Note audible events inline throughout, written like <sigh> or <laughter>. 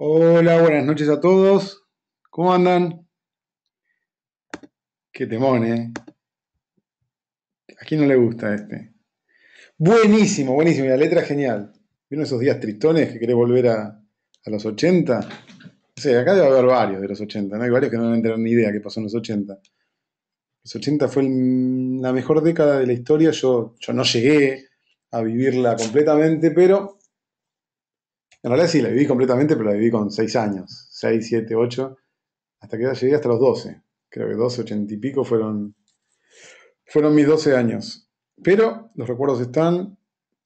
Hola, buenas noches a todos. ¿Cómo andan? Qué temón, ¿eh? ¿A quién no le gusta este? Buenísimo, buenísimo. Y la letra genial. ¿Vieron esos días tristones que querés volver a, los 80? No sé, acá debe haber varios de los 80, ¿no? Hay varios que no me enteraron ni idea qué pasó en los 80. Los 80 fue la mejor década de la historia. Yo, yo no llegué a vivirla completamente, pero en realidad sí, la viví completamente, pero la viví con 6 años, 6, 7, 8, hasta que llegué hasta los 12. Creo que 12, 80 y pico fueron, fueron mis 12 años. Pero los recuerdos están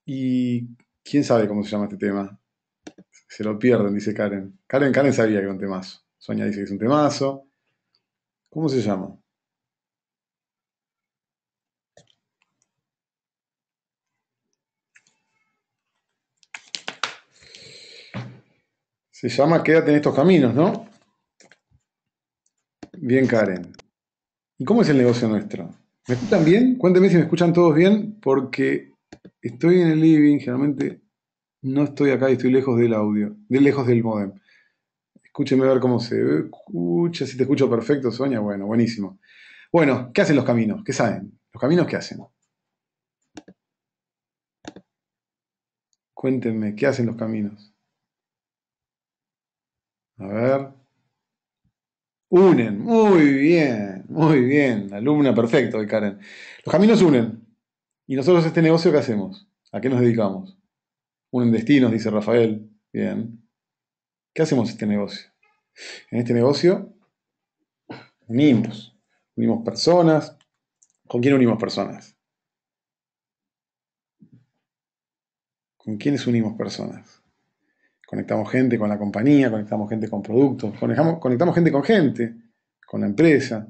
y quién sabe cómo se llama este tema. Se lo pierden, dice Karen. Karen, Karen sabía que era un temazo. Soña dice que es un temazo. ¿Cómo se llama? Se llama Quédate en estos caminos, ¿no? Bien, Karen. ¿Y cómo es el negocio nuestro? ¿Me escuchan bien? Cuéntenme si me escuchan todos bien, porque estoy en el living, generalmente no estoy acá y estoy lejos del audio, de lejos del modem. Escúchenme a ver cómo se ve. escucha, si te escucho perfecto, Sonia, bueno, buenísimo. Bueno, ¿qué hacen los caminos? ¿Qué saben? ¿Los caminos qué hacen? Cuéntenme, ¿qué hacen los caminos? A ver. Unen. Muy bien, muy bien. Alumna, perfecto, Karen. Los caminos unen. ¿Y nosotros este negocio qué hacemos? ¿A qué nos dedicamos? Unen destinos, dice Rafael. Bien. ¿Qué hacemos este negocio? En este negocio unimos. Unimos personas. ¿Con quién unimos personas? ¿Con quiénes unimos personas? Conectamos gente con la compañía, conectamos gente con productos, conectamos, gente con gente, con la empresa.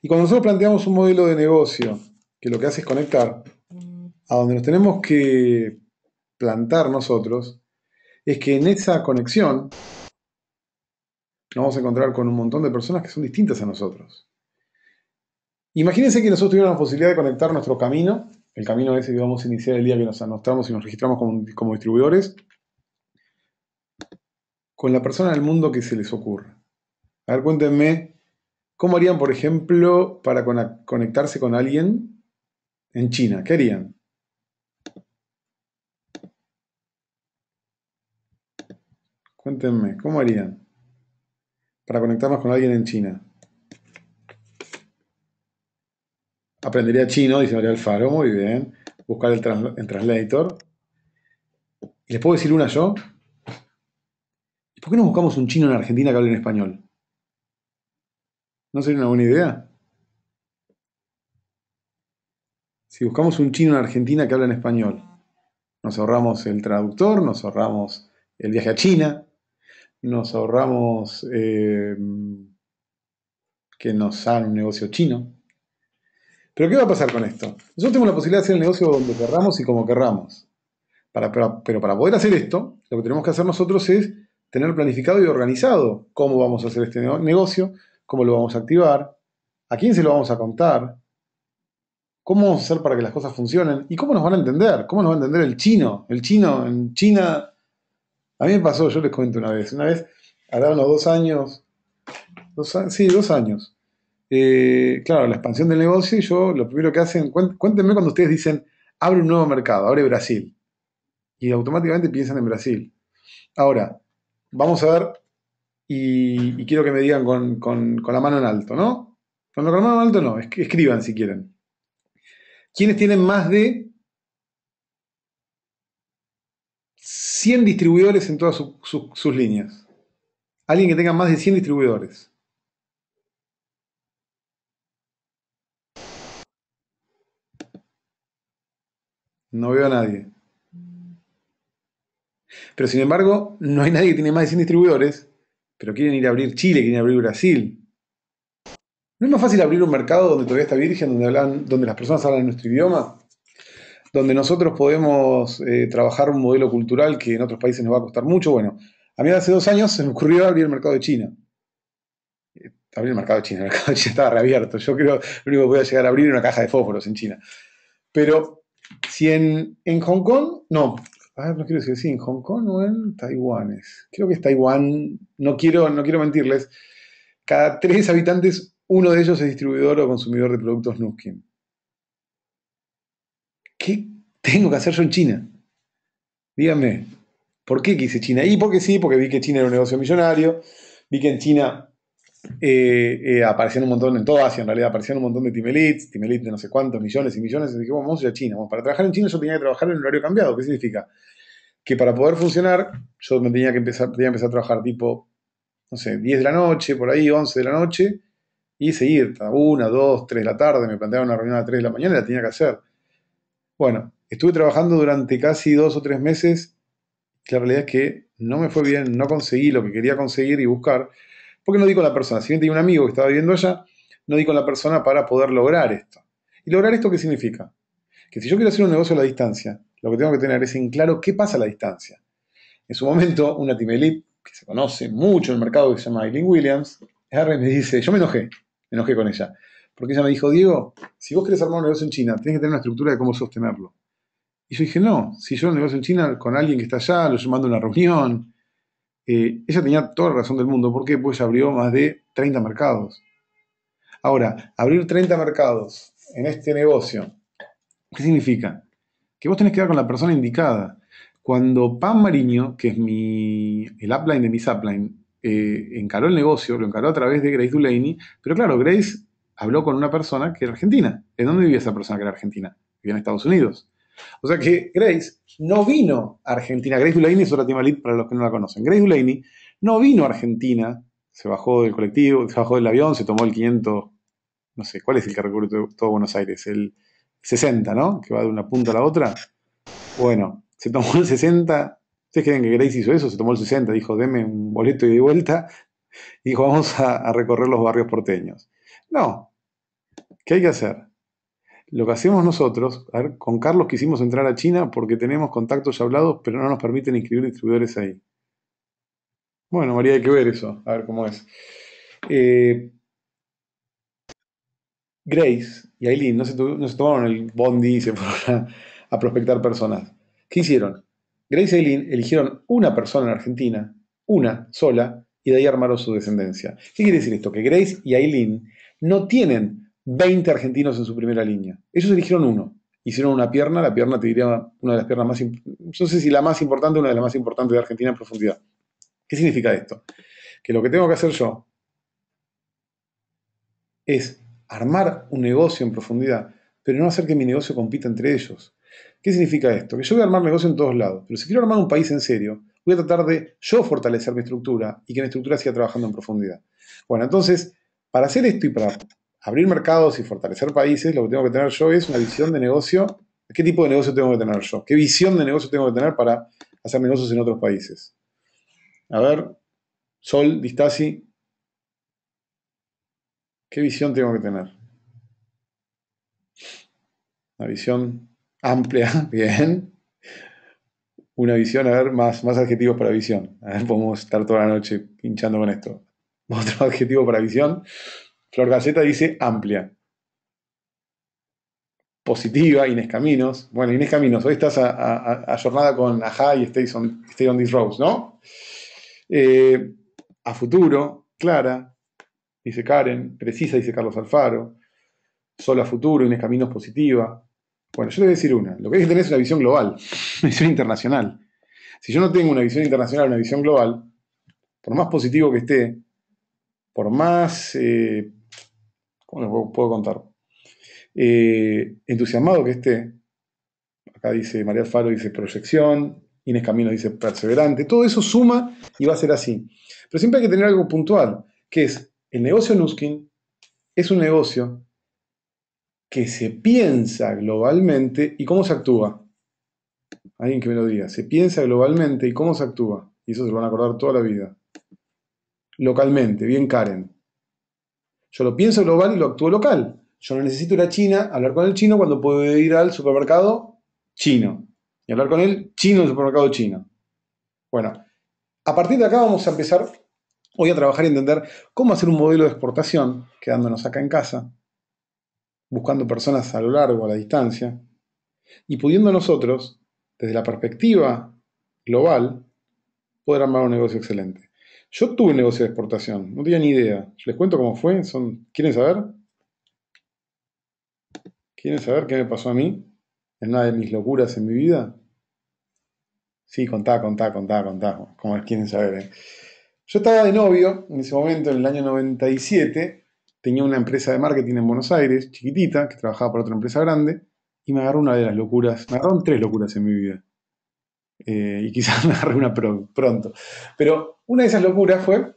Y cuando nosotros planteamos un modelo de negocio que lo que hace es conectar, mm. a donde nos tenemos que plantar nosotros es que en esa conexión nos vamos a encontrar con un montón de personas que son distintas a nosotros. Imagínense que nosotros tuviéramos la posibilidad de conectar nuestro camino, el camino ese que vamos a iniciar el día que nos anotamos y nos registramos como, como distribuidores, con la persona del mundo que se les ocurra. A ver, cuéntenme, ¿cómo harían, por ejemplo, para conectarse con alguien en China? ¿Qué harían? Cuéntenme, ¿cómo harían para conectarnos con alguien en China? Aprendería chino, dice María Alfaro, muy bien. Buscar el, translator. ¿Les puedo decir una yo? ¿Por qué no buscamos un chino en Argentina que hable en español? ¿No sería una buena idea? Si buscamos un chino en Argentina que hable en español, nos ahorramos el traductor, nos ahorramos el viaje a China, nos ahorramos eh, que nos hagan un negocio chino. Pero ¿qué va a pasar con esto? Nosotros tenemos la posibilidad de hacer el negocio donde querramos y como querramos. pero para poder hacer esto, lo que tenemos que hacer nosotros es tener planificado y organizado cómo vamos a hacer este negocio, cómo lo vamos a activar, a quién se lo vamos a contar, cómo vamos a hacer para que las cosas funcionen y cómo nos van a entender, cómo nos va a entender el chino. El chino en China, a mí me pasó, yo les cuento una vez, una vez, hará unos dos años, dos, sí, dos años. Eh, claro, la expansión del negocio y yo lo primero que hacen, cuéntenme cuando ustedes dicen, abre un nuevo mercado, abre Brasil. Y automáticamente piensan en Brasil. Ahora, Vamos a ver, y, quiero que me digan con, la mano en alto, ¿no? Con la mano en alto no, escriban si quieren. ¿Quiénes tienen más de 100 distribuidores en todas sus líneas? Alguien que tenga más de 100 distribuidores. No veo a nadie. Pero sin embargo, no hay nadie que tiene más de 100 distribuidores, pero quieren ir a abrir Chile, quieren abrir Brasil. ¿No es más fácil abrir un mercado donde todavía está virgen, donde, hablan, donde las personas hablan nuestro idioma? Donde nosotros podemos eh, trabajar un modelo cultural que en otros países nos va a costar mucho. Bueno, a mí hace dos años se me ocurrió abrir el mercado de China eh, abrir el mercado de China, el mercado de China estaba reabierto. Yo creo que lo único que voy a llegar a abrir es una caja de fósforos en China. Pero si en Hong Kong, no, ver, ah, no quiero decir si en Hong Kong o en Taiwán Creo que es Taiwán, no quiero, no quiero mentirles. Cada tres habitantes, uno de ellos es distribuidor o consumidor de productos Nuskin. ¿Qué tengo que hacer yo en China? Díganme, ¿por qué quise China? Y porque sí, porque vi que China era un negocio millonario, vi que en China eh, eh, aparecían un montón, en toda Asia en realidad, aparecían un montón de timelits, timelits de no sé cuántos, millones y millones, y dije, vamos a ir a China. vamos para trabajar en China yo tenía que trabajar en un horario cambiado. ¿Qué significa? Que para poder funcionar, yo me tenía que empezar, tenía que empezar a trabajar tipo, no sé, 10 de la noche, por ahí, 11 de la noche, y seguir hasta 1, 2, 3 de la tarde. Me planteaba una reunión a 3 de la mañana y la tenía que hacer. Bueno, estuve trabajando durante casi dos o tres meses. La realidad es que no me fue bien, no conseguí lo que quería conseguir y buscar. Porque no di con la persona. Si bien tenía un amigo que estaba viviendo allá, no di con la persona para poder lograr esto. ¿Y lograr esto qué significa? Que si yo quiero hacer un negocio a la distancia, lo que tengo que tener es en claro qué pasa a la distancia. En su momento, una timelip que se conoce mucho en el mercado, que se llama Eileen Williams, me dice, yo me enojé, me enojé con ella. Porque ella me dijo, Diego, si vos querés armar un negocio en China, tenés que tener una estructura de cómo sostenerlo. Y yo dije, no, si yo un negocio en China con alguien que está allá, lo llamando a una reunión, eh, ella tenía toda la razón del mundo. porque Pues abrió más de 30 mercados. Ahora, abrir 30 mercados en este negocio, ¿qué significa? Que vos tenés que dar con la persona indicada. Cuando Pan Mariño, que es el upline de mis upline, eh, encaró el negocio, lo encaró a través de Grace Dulaney, pero claro, Grace habló con una persona que era argentina. ¿En dónde vivía esa persona que era argentina? Vivía en Estados Unidos. O sea que Grace no vino a Argentina. Grace Ulaini es otra Timalit para los que no la conocen. Grace Ulaini no vino a Argentina, se bajó del colectivo, se bajó del avión, se tomó el 500, no sé, ¿cuál es el que recorre todo Buenos Aires? El 60, ¿no? Que va de una punta a la otra. Bueno, se tomó el 60. ¿Ustedes creen que Grace hizo eso? Se tomó el 60, dijo, deme un boleto y de vuelta. Y dijo, vamos a recorrer los barrios porteños. No. ¿Qué hay que hacer? Lo que hacemos nosotros, a ver, con Carlos quisimos entrar a China porque tenemos contactos ya hablados, pero no nos permiten inscribir distribuidores ahí. Bueno, María, hay que ver eso, a ver cómo es. Eh, Grace y Aileen no se, tomaron el bondi y se <laughs> fueron a, a prospectar personas. ¿Qué hicieron? Grace y Aileen eligieron una persona en Argentina, una sola, y de ahí armaron su descendencia. ¿Qué quiere decir esto? Que Grace y Aileen no tienen 20 argentinos en su primera línea. Ellos eligieron uno. Hicieron una pierna, la pierna te diría una de las piernas más, no sé si la más importante, una de las más importantes de Argentina en profundidad. ¿Qué significa esto? Que lo que tengo que hacer yo es armar un negocio en profundidad, pero no hacer que mi negocio compita entre ellos. ¿Qué significa esto? Que yo voy a armar negocio en todos lados, pero si quiero armar un país en serio, voy a tratar de yo fortalecer mi estructura y que mi estructura siga trabajando en profundidad. Bueno, entonces, para hacer esto y para abrir mercados y fortalecer países, lo que tengo que tener yo es una visión de negocio. ¿Qué tipo de negocio tengo que tener yo? ¿Qué visión de negocio tengo que tener para hacer negocios en otros países? A ver, Sol, Distasi, ¿qué visión tengo que tener? Una visión amplia, <laughs> bien. Una visión, a ver, más, más adjetivos para visión. A ver, podemos estar toda la noche pinchando con esto. Otro adjetivo para visión. Flor Galleta dice amplia. Positiva, Inés Caminos. Bueno, Inés Caminos, hoy estás a, jornada con Aja y Stay on, These roads, Rose, ¿no? Eh, a futuro, Clara, dice Karen. Precisa, dice Carlos Alfaro. Solo a futuro, Inés Caminos positiva. Bueno, yo te voy a decir una. Lo que hay que tener es una visión global, <laughs> una visión internacional. Si yo no tengo una visión internacional, una visión global, por más positivo que esté, por más eh, bueno, puedo contar? Eh, entusiasmado que esté. Acá dice María Alfaro, dice proyección. Inés Camino dice perseverante. Todo eso suma y va a ser así. Pero siempre hay que tener algo puntual, que es el negocio Nuskin es un negocio que se piensa globalmente y cómo se actúa. Alguien que me lo diga. Se piensa globalmente y cómo se actúa. Y eso se lo van a acordar toda la vida. Localmente, bien Karen. Yo lo pienso global y lo actúo local. Yo no necesito ir a China, hablar con el chino cuando puedo ir al supermercado chino y hablar con él chino en el supermercado chino. Bueno, a partir de acá vamos a empezar hoy a trabajar y entender cómo hacer un modelo de exportación, quedándonos acá en casa, buscando personas a lo largo, a la distancia, y pudiendo nosotros, desde la perspectiva global, poder armar un negocio excelente. Yo tuve negocio de exportación, no tenía ni idea. Les cuento cómo fue. ¿Quieren saber? ¿Quieren saber qué me pasó a mí? En una de mis locuras en mi vida. Sí, contá, contá, contá, contá. Como quieren saber. Eh. Yo estaba de novio en ese momento, en el año 97. Tenía una empresa de marketing en Buenos Aires, chiquitita, que trabajaba para otra empresa grande. Y me agarró una de las locuras. Me agarraron tres locuras en mi vida. Eh, y quizás <laughs> me agarre una pronto. Pero una de esas locuras fue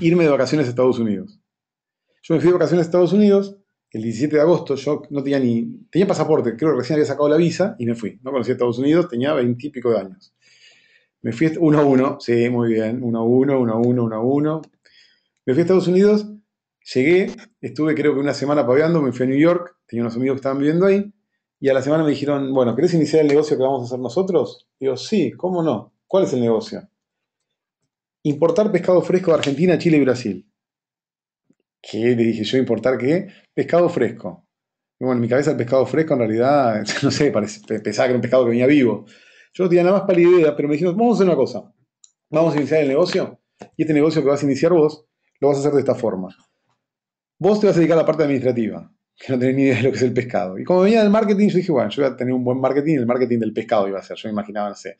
irme de vacaciones a Estados Unidos. Yo me fui de vacaciones a Estados Unidos el 17 de agosto, yo no tenía ni, tenía pasaporte, creo que recién había sacado la visa y me fui. No conocía Estados Unidos, tenía 20 de años. Me fui uno a uno sí, muy bien, Uno a uno uno a uno, uno a uno Me fui a Estados Unidos, llegué, estuve creo que una semana paveando, me fui a New York, tenía unos amigos que estaban viviendo ahí, y a la semana me dijeron, bueno, ¿querés iniciar el negocio que vamos a hacer nosotros? Digo, sí, ¿cómo no? ¿Cuál es el negocio? Importar pescado fresco de Argentina, Chile y Brasil. ¿Qué? Le dije yo, ¿importar qué? Pescado fresco. bueno, en mi cabeza el pescado fresco en realidad, <laughs> no sé, parece, pensaba que era un pescado que venía vivo. Yo tenía nada más para idea, pero me dijeron, vamos a hacer una cosa. Vamos a iniciar el negocio y este negocio que vas a iniciar vos, lo vas a hacer de esta forma. Vos te vas a dedicar a la parte administrativa. <laughs> que no tenía ni idea de lo que es el pescado. Y como venía del marketing, yo dije, bueno, yo voy a tener un buen marketing, el marketing del pescado iba a ser. Yo me imaginaba, no sé,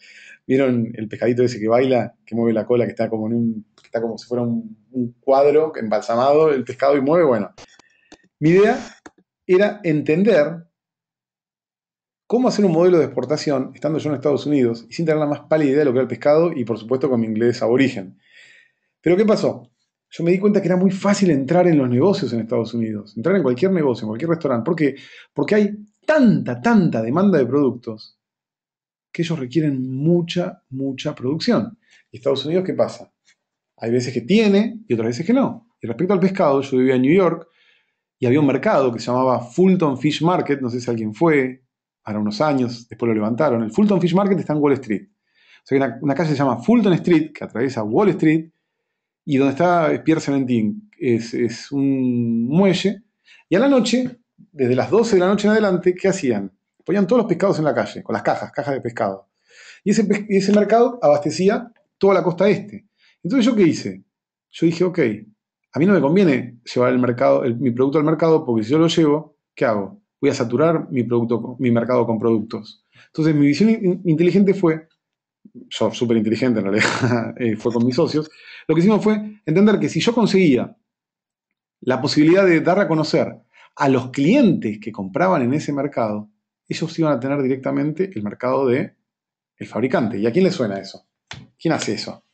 ¿vieron el pescadito ese que baila, que mueve la cola, que está como como si fuera un, cuadro embalsamado, el pescado y mueve? Bueno, mi idea era entender cómo hacer un modelo de exportación estando yo en Estados Unidos y sin tener la más pálida idea de lo que era el pescado y por supuesto con mi inglés aborigen. Pero ¿qué pasó? Yo me di cuenta que era muy fácil entrar en los negocios en Estados Unidos, entrar en cualquier negocio, en cualquier restaurante, qué? porque hay tanta, tanta demanda de productos que ellos requieren mucha, mucha producción. ¿Y Estados Unidos qué pasa? Hay veces que tiene y otras veces que no. Y respecto al pescado, yo vivía en New York y había un mercado que se llamaba Fulton Fish Market, no sé si alguien fue, ahora unos años, después lo levantaron. El Fulton Fish Market está en Wall Street. O sea que una, una calle se llama Fulton Street, que atraviesa Wall Street, y donde está Pierre Cementín, es, un muelle, y a la noche, desde las 12 de la noche en adelante, ¿qué hacían? Ponían todos los pescados en la calle, con las cajas, cajas de pescado. Y ese, mercado abastecía toda la costa este. Entonces, ¿yo qué hice? Yo dije, ok, a mí no me conviene llevar el mercado, mi producto al mercado, porque si yo lo llevo, ¿qué hago? Voy a saturar mi, producto, mi mercado con productos. Entonces, mi visión inteligente fue, yo súper inteligente en realidad, <laughs> eh, fue con mis socios, lo que hicimos fue entender que si yo conseguía la posibilidad de dar a conocer a los clientes que compraban en ese mercado, ellos iban a tener directamente el mercado de el fabricante. ¿Y a quién le suena eso? ¿Quién hace eso?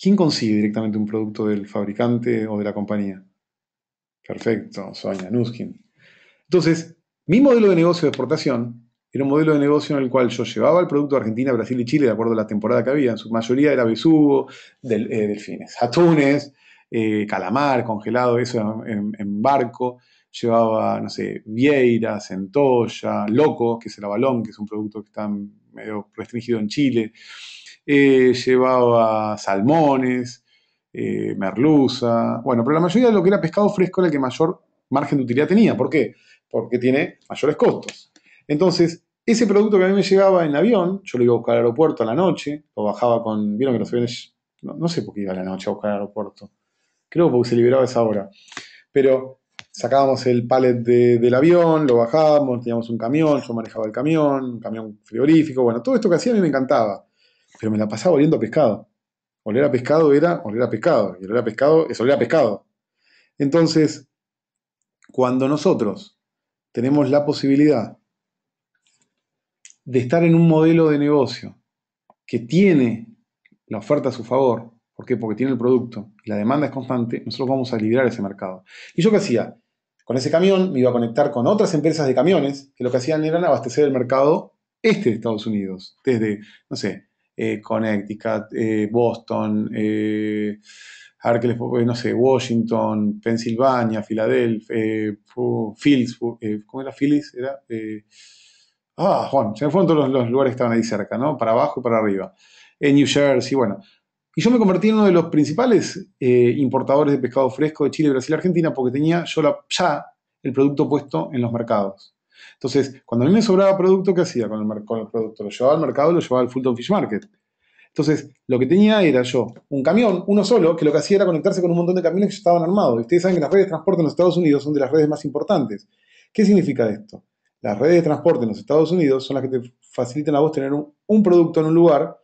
¿Quién consigue directamente un producto del fabricante o de la compañía? Perfecto, Sonia Nuskin. Entonces, mi modelo de negocio de exportación era un modelo de negocio en el cual yo llevaba el producto a Argentina, Brasil y Chile, de acuerdo a la temporada que había. En su mayoría era besugo, del, eh, delfines, atunes, eh, calamar congelado, eso en, barco. Llevaba, no sé, vieira, centolla, loco, que es el abalón, que es un producto que está medio restringido en Chile. Eh, llevaba salmones, merluza. Bueno, pero la mayoría de lo que era pescado fresco era el que mayor margen de utilidad tenía. ¿Por qué? Porque tiene mayores costos entonces, ese producto que a mí me llegaba en avión, yo lo iba a buscar al aeropuerto a la noche, o bajaba con, vieron que los aviones, no, sé por qué iba a la noche a buscar al aeropuerto, creo porque se liberaba esa hora, pero sacábamos el palet del avión, lo bajábamos, teníamos un camión, yo manejaba el camión, un camión frigorífico, bueno, todo esto que hacía a mí me encantaba, pero me la pasaba oliendo a pescado. Oler a pescado era oler a pescado, y oler a pescado es oler a pescado. Entonces, cuando nosotros tenemos la posibilidad de estar en un modelo de negocio que tiene la oferta a su favor, ¿por qué? Porque tiene el producto y la demanda es constante, nosotros vamos a liderar ese mercado. ¿Y yo qué hacía? Con ese camión me iba a conectar con otras empresas de camiones que lo que hacían era abastecer el mercado este de Estados Unidos, desde, no sé, eh, Connecticut, eh, Boston, eh, eh, no sé, Washington, Pensilvania, Filadelfia, Phillips, ¿cómo era Phillips? Era... Ah, Juan, se me fueron todos los, lugares que estaban ahí cerca, ¿no? Para abajo y para arriba. En New Jersey, bueno. Y yo me convertí en uno de los principales eh, importadores de pescado fresco de Chile, Brasil y Argentina porque tenía yo ya el producto puesto en los mercados. Entonces, cuando a mí me sobraba producto, ¿qué hacía con el, producto? Lo llevaba al mercado, lo llevaba al Fulton Fish Market. Entonces, lo que tenía era yo un camión, uno solo, que lo que hacía era conectarse con un montón de camiones que ya estaban armados. ustedes saben que las redes de transporte en los Estados Unidos son de las redes más importantes. ¿Qué significa esto? Las redes de transporte en los Estados Unidos son las que te facilitan a vos tener un, producto en un lugar,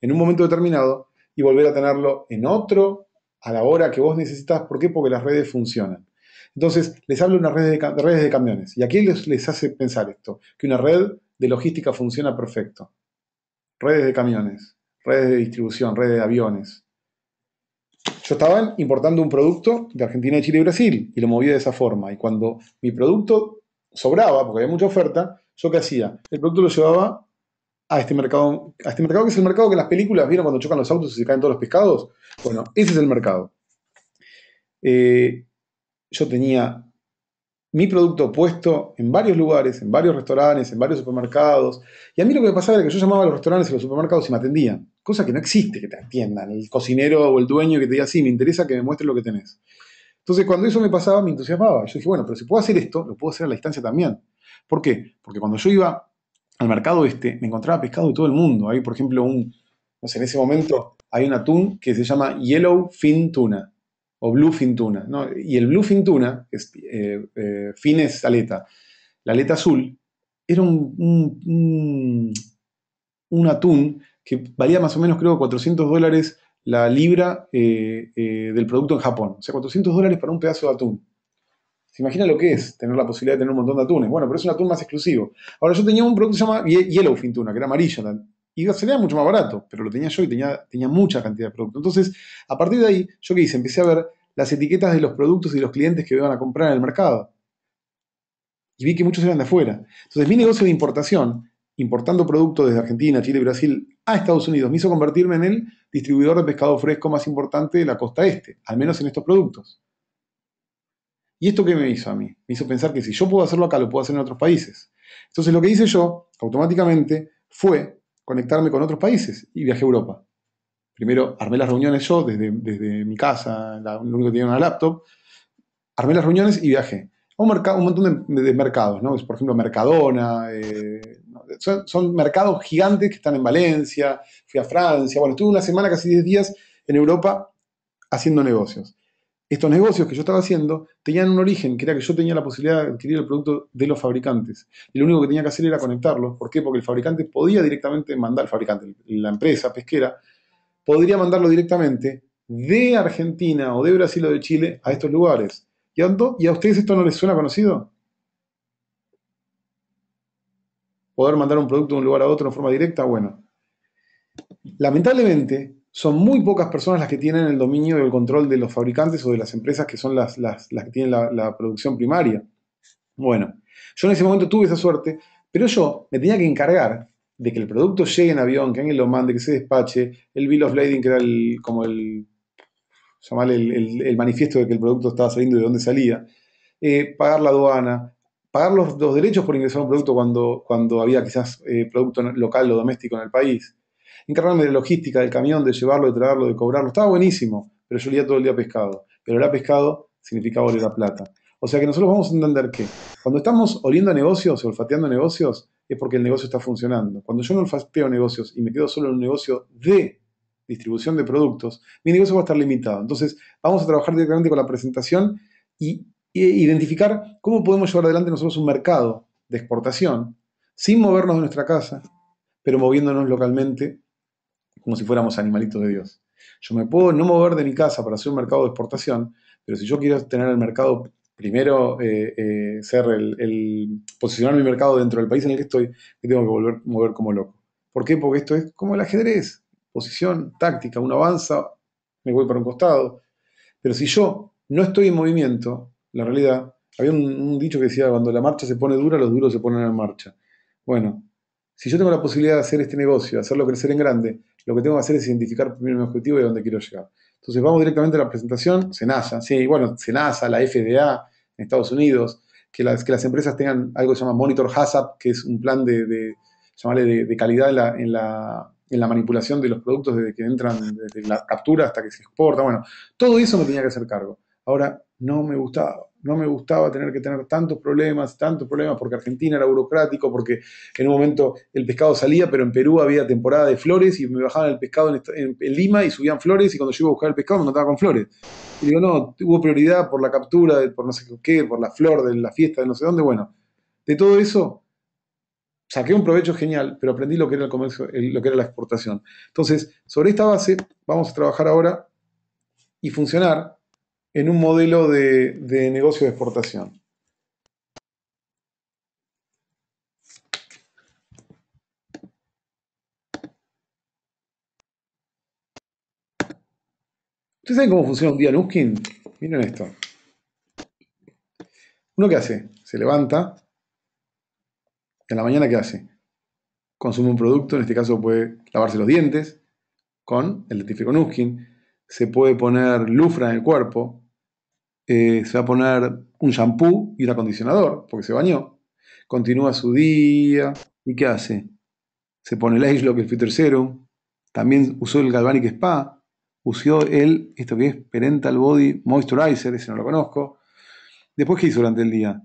en un momento determinado, y volver a tenerlo en otro a la hora que vos necesitas. ¿Por qué? Porque las redes funcionan. Entonces, les hablo de unas redes de, camiones. ¿Y aquí les, les hace pensar esto? Que una red de logística funciona perfecto. Redes de camiones, redes de distribución, redes de aviones. Yo estaba importando un producto de Argentina, Chile y Brasil y lo movía de esa forma. Y cuando mi producto sobraba, porque había mucha oferta, yo qué hacía? El producto lo llevaba a este mercado, a este mercado que es el mercado que las películas vieron cuando chocan los autos y se caen todos los pescados. Bueno, ese es el mercado. Eh, yo tenía mi producto puesto en varios lugares, en varios restaurantes, en varios supermercados. Y a mí lo que me pasaba era que yo llamaba a los restaurantes y los supermercados y me atendían. Cosa que no existe que te atiendan, el cocinero o el dueño que te diga, sí, me interesa que me muestres lo que tenés. Entonces, cuando eso me pasaba, me entusiasmaba. Yo dije, bueno, pero si puedo hacer esto, lo puedo hacer a la distancia también. ¿Por qué? Porque cuando yo iba al mercado este, me encontraba pescado de todo el mundo. Hay, por ejemplo, un, no sé, en ese momento hay un atún que se llama Yellow Fin Tuna o Blue Fin Tuna. Y el Blue Fin Tuna, eh, eh, fin es aleta, la aleta azul, era un, un atún que valía más o menos, creo, 400 dólares la libra eh, eh, del producto en Japón. O sea, 400 dólares para un pedazo de atún. ¿Se imagina lo que es tener la posibilidad de tener un montón de atunes? Bueno, pero es un atún más exclusivo. Ahora, yo tenía un producto se llama Yellowfin Tuna, que era amarillo. Y sería mucho más barato, pero lo tenía yo y tenía, tenía mucha cantidad de producto. Entonces, a partir de ahí, ¿yo qué hice? Empecé a ver las etiquetas de los productos y los clientes que iban a comprar en el mercado. Y vi que muchos eran de afuera. Entonces, mi negocio de importación importando productos desde Argentina, Chile y Brasil a Estados Unidos, me hizo convertirme en el distribuidor de pescado fresco más importante de la costa este, al menos en estos productos. ¿Y esto qué me hizo a mí? Me hizo pensar que si yo puedo hacerlo acá, lo puedo hacer en otros países. Entonces lo que hice yo, automáticamente, fue conectarme con otros países y viajé a Europa. Primero armé las reuniones yo desde, mi casa, lo único que tenía una laptop. Armé las reuniones y viajé. un, montón de, mercados, ¿no? Por ejemplo, Mercadona, eh, son, mercados gigantes que están en Valencia, fui a Francia, bueno, estuve una semana, casi 10 días en Europa haciendo negocios. Estos negocios que yo estaba haciendo tenían un origen, que era que yo tenía la posibilidad de adquirir el producto de los fabricantes. Y lo único que tenía que hacer era conectarlos. ¿Por qué? Porque el fabricante podía directamente mandar, el fabricante, la empresa pesquera, podría mandarlo directamente de Argentina o de Brasil o de Chile a estos lugares. y a ustedes esto no les suena conocido? poder mandar un producto de un lugar a otro en forma directa, bueno. Lamentablemente, son muy pocas personas las que tienen el dominio y el control de los fabricantes o de las empresas que son las, que tienen la, producción primaria. Bueno, yo en ese momento tuve esa suerte, pero yo me tenía que encargar de que el producto llegue en avión, que alguien lo mande, que se despache, el bill of lading, que era el, como el, el, el, manifiesto de que el producto estaba saliendo y de dónde salía, eh, pagar la aduana, pagar los, derechos por ingresar un producto cuando, cuando había quizás eh, producto local o doméstico en el país, encargarme de logística, del camión, de llevarlo, de traerlo, de cobrarlo, estaba buenísimo, pero yo olía todo el día pescado. Pero era pescado significaba oler a plata. O sea que nosotros vamos a entender que cuando estamos oliendo a negocios, olfateando negocios, es porque el negocio está funcionando. Cuando yo no olfateo negocios y me quedo solo en un negocio de distribución de productos, mi negocio va a estar limitado. Entonces, vamos a trabajar directamente con la presentación y identificar cómo podemos llevar adelante nosotros un mercado de exportación sin movernos de nuestra casa, pero moviéndonos localmente como si fuéramos animalitos de Dios. Yo me puedo no mover de mi casa para hacer un mercado de exportación, pero si yo quiero tener el mercado, primero eh, eh, ser el, posicionar mi mercado dentro del país en el que estoy, me tengo que volver mover como loco. ¿Por qué? Porque esto es como el ajedrez, posición, táctica, uno avanza, me voy para un costado. Pero si yo no estoy en movimiento, la realidad. Había un, dicho que decía, cuando la marcha se pone dura, los duros se ponen en marcha. Bueno, si yo tengo la posibilidad de hacer este negocio, hacerlo crecer en grande, lo que tengo que hacer es identificar primero mi objetivo y a dónde quiero llegar. Entonces vamos directamente a la presentación, Senasa, sí, bueno, Senasa, la FDA en Estados Unidos, que las, que las empresas tengan algo que se llama Monitor HACCP, que es un plan de, de, de, calidad en la, en la manipulación de los productos desde que entran, desde la captura hasta que se exporta. Bueno, todo eso me tenía que hacer cargo. Ahora, no me gustaba no me gustaba tener que tener tantos problemas, tantos problemas, porque Argentina era burocrático, porque en un momento el pescado salía, pero en Perú había temporada de flores y me bajaban el pescado en, Lima y subían flores y cuando yo iba a buscar el pescado me estaba con flores. Y digo, no, hubo prioridad por la captura, por no sé qué, por la flor, de la fiesta, de no sé dónde. Bueno, de todo eso saqué un provecho genial, pero aprendí lo que era el comercio, lo que era la exportación. Entonces, sobre esta base vamos a trabajar ahora y funcionar en un modelo de, negocio de exportación. ¿Ustedes saben cómo funciona un día Nuskin? Miren esto. ¿Uno qué hace? Se levanta. En la mañana, ¿qué hace? Consume un producto, en este caso puede lavarse los dientes con el dentífrico Nuskin. Se puede poner lufra en el cuerpo, eh, se va a poner un shampoo y un acondicionador, porque se bañó. Continúa su día. ¿Y qué hace? Se pone el Age Lock, el Filter Serum. También usó el Galvanic Spa. Usó el, esto que es Parental Body Moisturizer, ese no lo conozco. Después, ¿qué hizo durante el día?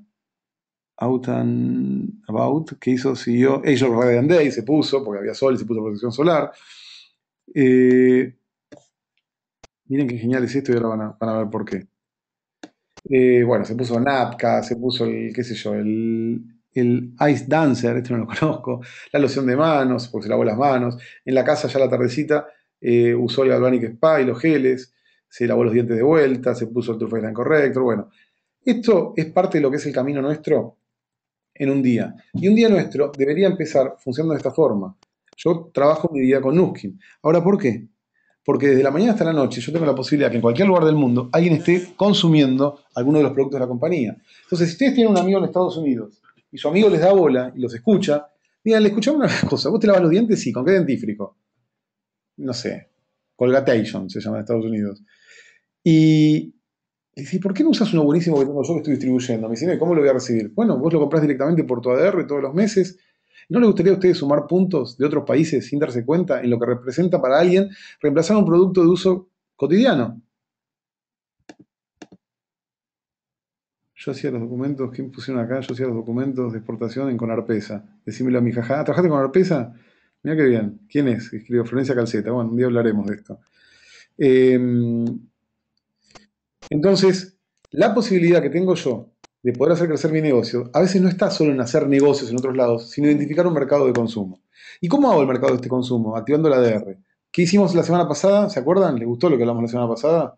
Out and About, ¿qué hizo, siguió Age Lock Radiant Day, se puso, porque había sol y se puso protección solar. Eh, miren qué genial es esto y ahora van a ver por qué. Eh, bueno, se puso Napka, se puso el, qué sé yo, el, Ice Dancer, este no lo <laughs> conozco, la loción de manos, porque se lavó las manos, en la casa ya la tardecita eh, usó el Galvanic Spa y los geles, se lavó los dientes de vuelta, se puso el en Corrector, bueno. Esto es parte de lo que es el camino nuestro en un día. Y un día nuestro debería empezar funcionando de esta forma. Yo trabajo mi día con Nuskin. Ahora, ¿por qué? porque desde la mañana hasta la noche yo tengo la posibilidad que en cualquier lugar del mundo alguien esté consumiendo alguno de los productos de la compañía. Entonces, si ustedes tienen un amigo en Estados Unidos y su amigo les da bola y los escucha, le escuchame una <laughs> cosa, ¿vos te lavas los dientes? Sí, ¿con qué dentífrico? No sé, Colgatation se llama en Estados Unidos. Y le dice, ¿por qué no usas uno buenísimo que tengo yo que estoy distribuyendo? Me dice, ¿cómo lo voy a recibir? Bueno, vos lo comprás directamente por tu ADR todos los meses ¿No le gustaría a ustedes sumar puntos de otros países sin darse cuenta en lo que representa para alguien reemplazar un producto de uso cotidiano? Yo hacía los documentos, ¿quién pusieron acá? Yo hacía los documentos de exportación en Conarpesa. Decímelo a mi jaja. ¿Trabajaste con Arpesa? Mira qué bien. ¿Quién es? Escribió Florencia Calceta. Bueno, un día hablaremos de esto. Em, entonces, la posibilidad que tengo yo de poder hacer crecer mi negocio, a veces no está solo en hacer negocios en otros lados, sino identificar un mercado de consumo. ¿Y cómo hago el mercado de este consumo? Activando la DR. ¿Qué hicimos la semana pasada? ¿Se acuerdan? ¿Les gustó lo que hablamos la semana pasada?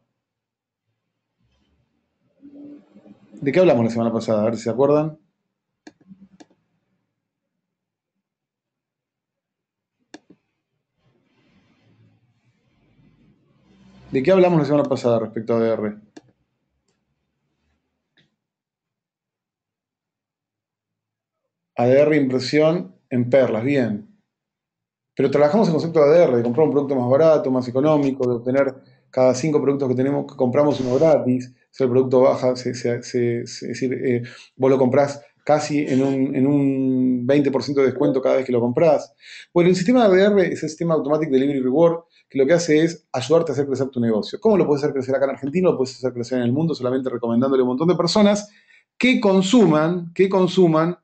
¿De qué hablamos la semana pasada? A ver si se acuerdan. ¿De qué hablamos la semana pasada respecto a DR? ADR impresión en perlas, bien. Pero trabajamos el concepto de ADR, de comprar un producto más barato, más económico, de obtener cada cinco productos que tenemos, que compramos uno gratis, si el producto baja, es eh, vos lo comprás casi en un, 20% de descuento cada vez que lo compras. Bueno, el sistema de ADR es el sistema Automatic Delivery Reward, que lo que hace es ayudarte a hacer crecer tu negocio. ¿Cómo lo puedes hacer crecer acá en Argentina? Lo puedes hacer crecer en el mundo solamente recomendándole a un montón de personas que consuman, que consuman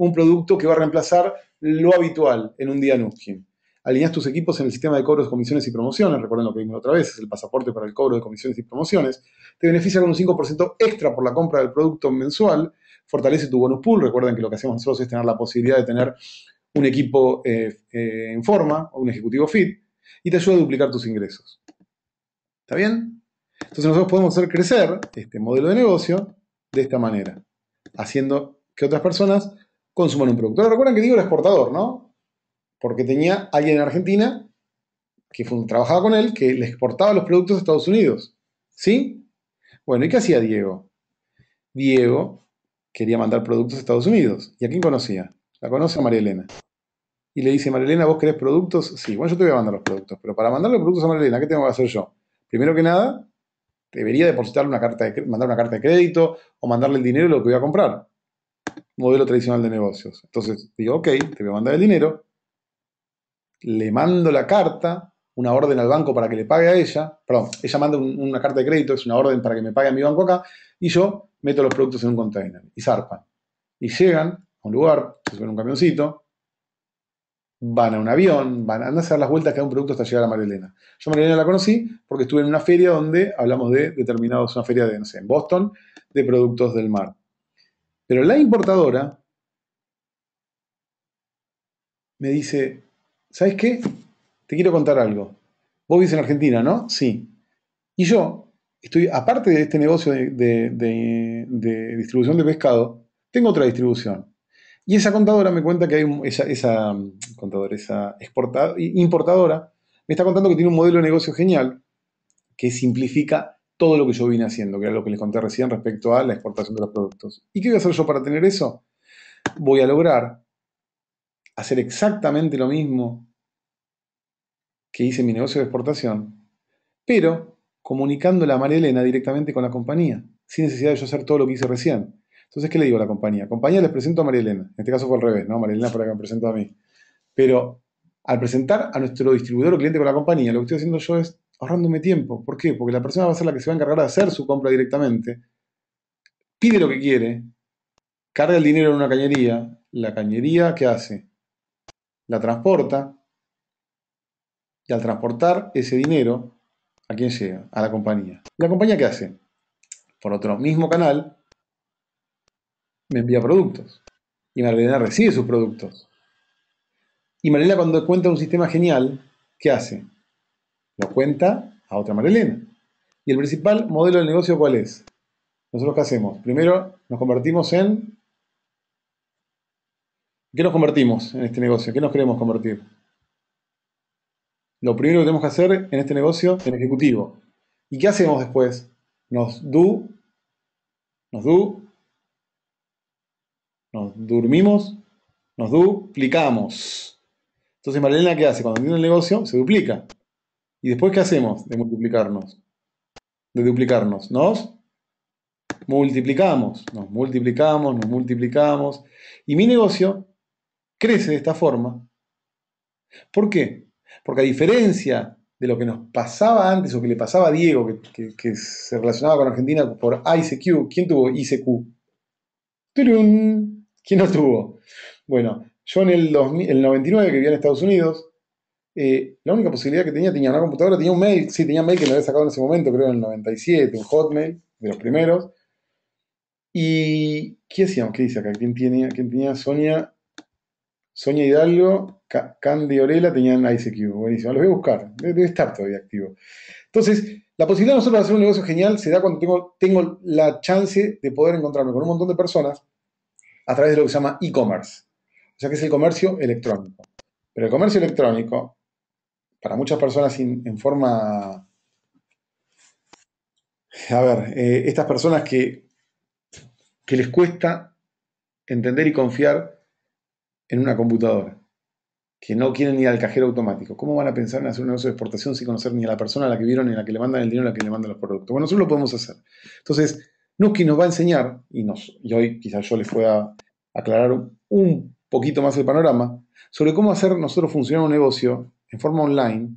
un producto que va a reemplazar lo habitual en un día Nutkin. Alineas tus equipos en el sistema de cobros, comisiones y promociones, recuerden lo que vimos otra vez, es el pasaporte para el cobro de comisiones y promociones. Te beneficia con un 5% extra por la compra del producto mensual, fortalece tu bonus pool, recuerden que lo que hacemos nosotros es tener la posibilidad de tener un equipo eh, eh, en forma o un ejecutivo fit, y te ayuda a duplicar tus ingresos. ¿Está bien? Entonces nosotros podemos hacer crecer este modelo de negocio de esta manera, haciendo que otras personas consuman un producto. Ahora recuerdan que Diego era exportador, ¿no? Porque tenía alguien en Argentina que trabajaba con él, que le exportaba los productos a Estados Unidos. ¿Sí? Bueno, ¿y qué hacía Diego? Diego quería mandar productos a Estados Unidos. ¿Y a quién conocía? La conoce a María Elena. Y le dice, María Elena, ¿vos querés productos? Sí, bueno, yo te voy a mandar los productos. Pero para mandar los productos a María Elena, ¿qué tengo que hacer yo? Primero que nada, debería depositarle una carta de, mandar una carta de crédito o mandarle el dinero de lo que voy a comprar modelo tradicional de negocios. Entonces digo, ok, te voy a mandar el dinero, le mando la carta, una orden al banco para que le pague a ella, perdón, ella manda una carta de crédito, es una orden para que me pague a mi banco acá, y yo meto los productos en un container y zarpan. Y llegan a un lugar, se suben a un camioncito, van a un avión, van a hacer las vueltas que da un producto hasta llegar a Marilena. Yo a Marilena la conocí porque estuve en una feria donde hablamos de determinados, una feria de, en Boston, de productos del mar. Pero la importadora me dice, ¿sabes qué? Te quiero contar algo. Vos vivís en Argentina, ¿no? Sí. Y yo estoy, aparte de este negocio de, distribución de pescado, tengo otra distribución. Y esa contadora me cuenta que hay esa, esa mm, importadora, me está contando que tiene un modelo de negocio genial que simplifica todo lo que yo vine haciendo, que era lo que les conté recién respecto a la exportación de los productos. ¿Y qué voy a hacer yo para tener eso? Voy a lograr hacer exactamente lo mismo que hice en mi negocio de exportación, pero comunicando a María Elena directamente con la compañía, sin necesidad de yo hacer todo lo que hice recién. Entonces, ¿qué le digo a la compañía? Compañía, les presento a María Elena. En este caso fue al revés, ¿no? María Elena fue que me presentó a mí. Pero al presentar a nuestro distribuidor o cliente con la compañía, lo que estoy haciendo yo es ahorrándome tiempo. ¿Por qué? Porque la persona va a ser la que se va a encargar de hacer su compra directamente. Pide lo que quiere, carga el dinero en una cañería. La cañería, ¿qué hace? La transporta. Y al transportar ese dinero, ¿a quién llega? A la compañía. ¿La compañía qué hace? Por otro mismo canal, me envía productos. Y Marilena recibe sus productos. Y Marilena cuando cuenta un sistema genial, ¿qué hace? Lo cuenta a otra Marilena. ¿Y el principal modelo del negocio cuál es? Nosotros qué hacemos? Primero nos convertimos en... ¿Qué nos convertimos en este negocio? ¿Qué nos queremos convertir? Lo primero que tenemos que hacer en este negocio es ejecutivo. ¿Y qué hacemos después? Nos du... Nos du... Nos durmimos. nos duplicamos. Entonces Marilena, ¿qué hace? Cuando tiene el negocio, se duplica. ¿Y después qué hacemos de multiplicarnos? De duplicarnos. Nos multiplicamos, nos multiplicamos, nos multiplicamos. Y mi negocio crece de esta forma. ¿Por qué? Porque a diferencia de lo que nos pasaba antes o que le pasaba a Diego, que, se relacionaba con Argentina por ICQ, ¿quién tuvo ICQ? ¡Turun! ¿Quién no tuvo? Bueno, yo en el, el 99 que vivía en Estados Unidos, eh, la única posibilidad que tenía, tenía una computadora, tenía un mail, sí, tenía mail que me había sacado en ese momento, creo en el 97, un Hotmail, de los primeros. ¿Y qué hacíamos? ¿Qué dice acá? ¿Quién tenía? ¿Quién tenía? Sonia, Sonia Hidalgo, Candy Orela tenían ICQ, buenísimo, los voy a buscar, debe estar todavía activo. Entonces, la posibilidad de nosotros hacer un negocio genial se da cuando tengo, tengo la chance de poder encontrarme con un montón de personas a través de lo que se llama e-commerce, o sea que es el comercio electrónico. Pero el comercio electrónico para muchas personas en forma... A ver, eh, estas personas que, que les cuesta entender y confiar en una computadora, que no quieren ir al cajero automático. ¿Cómo van a pensar en hacer un negocio de exportación sin conocer ni a la persona a la que vieron, ni a la que le mandan el dinero, ni a la que le mandan los productos? Bueno, nosotros lo podemos hacer. Entonces, Nuki nos va a enseñar, y, hoy quizás yo les pueda aclarar un poquito más el panorama, sobre cómo hacer nosotros funcionar un negocio en forma online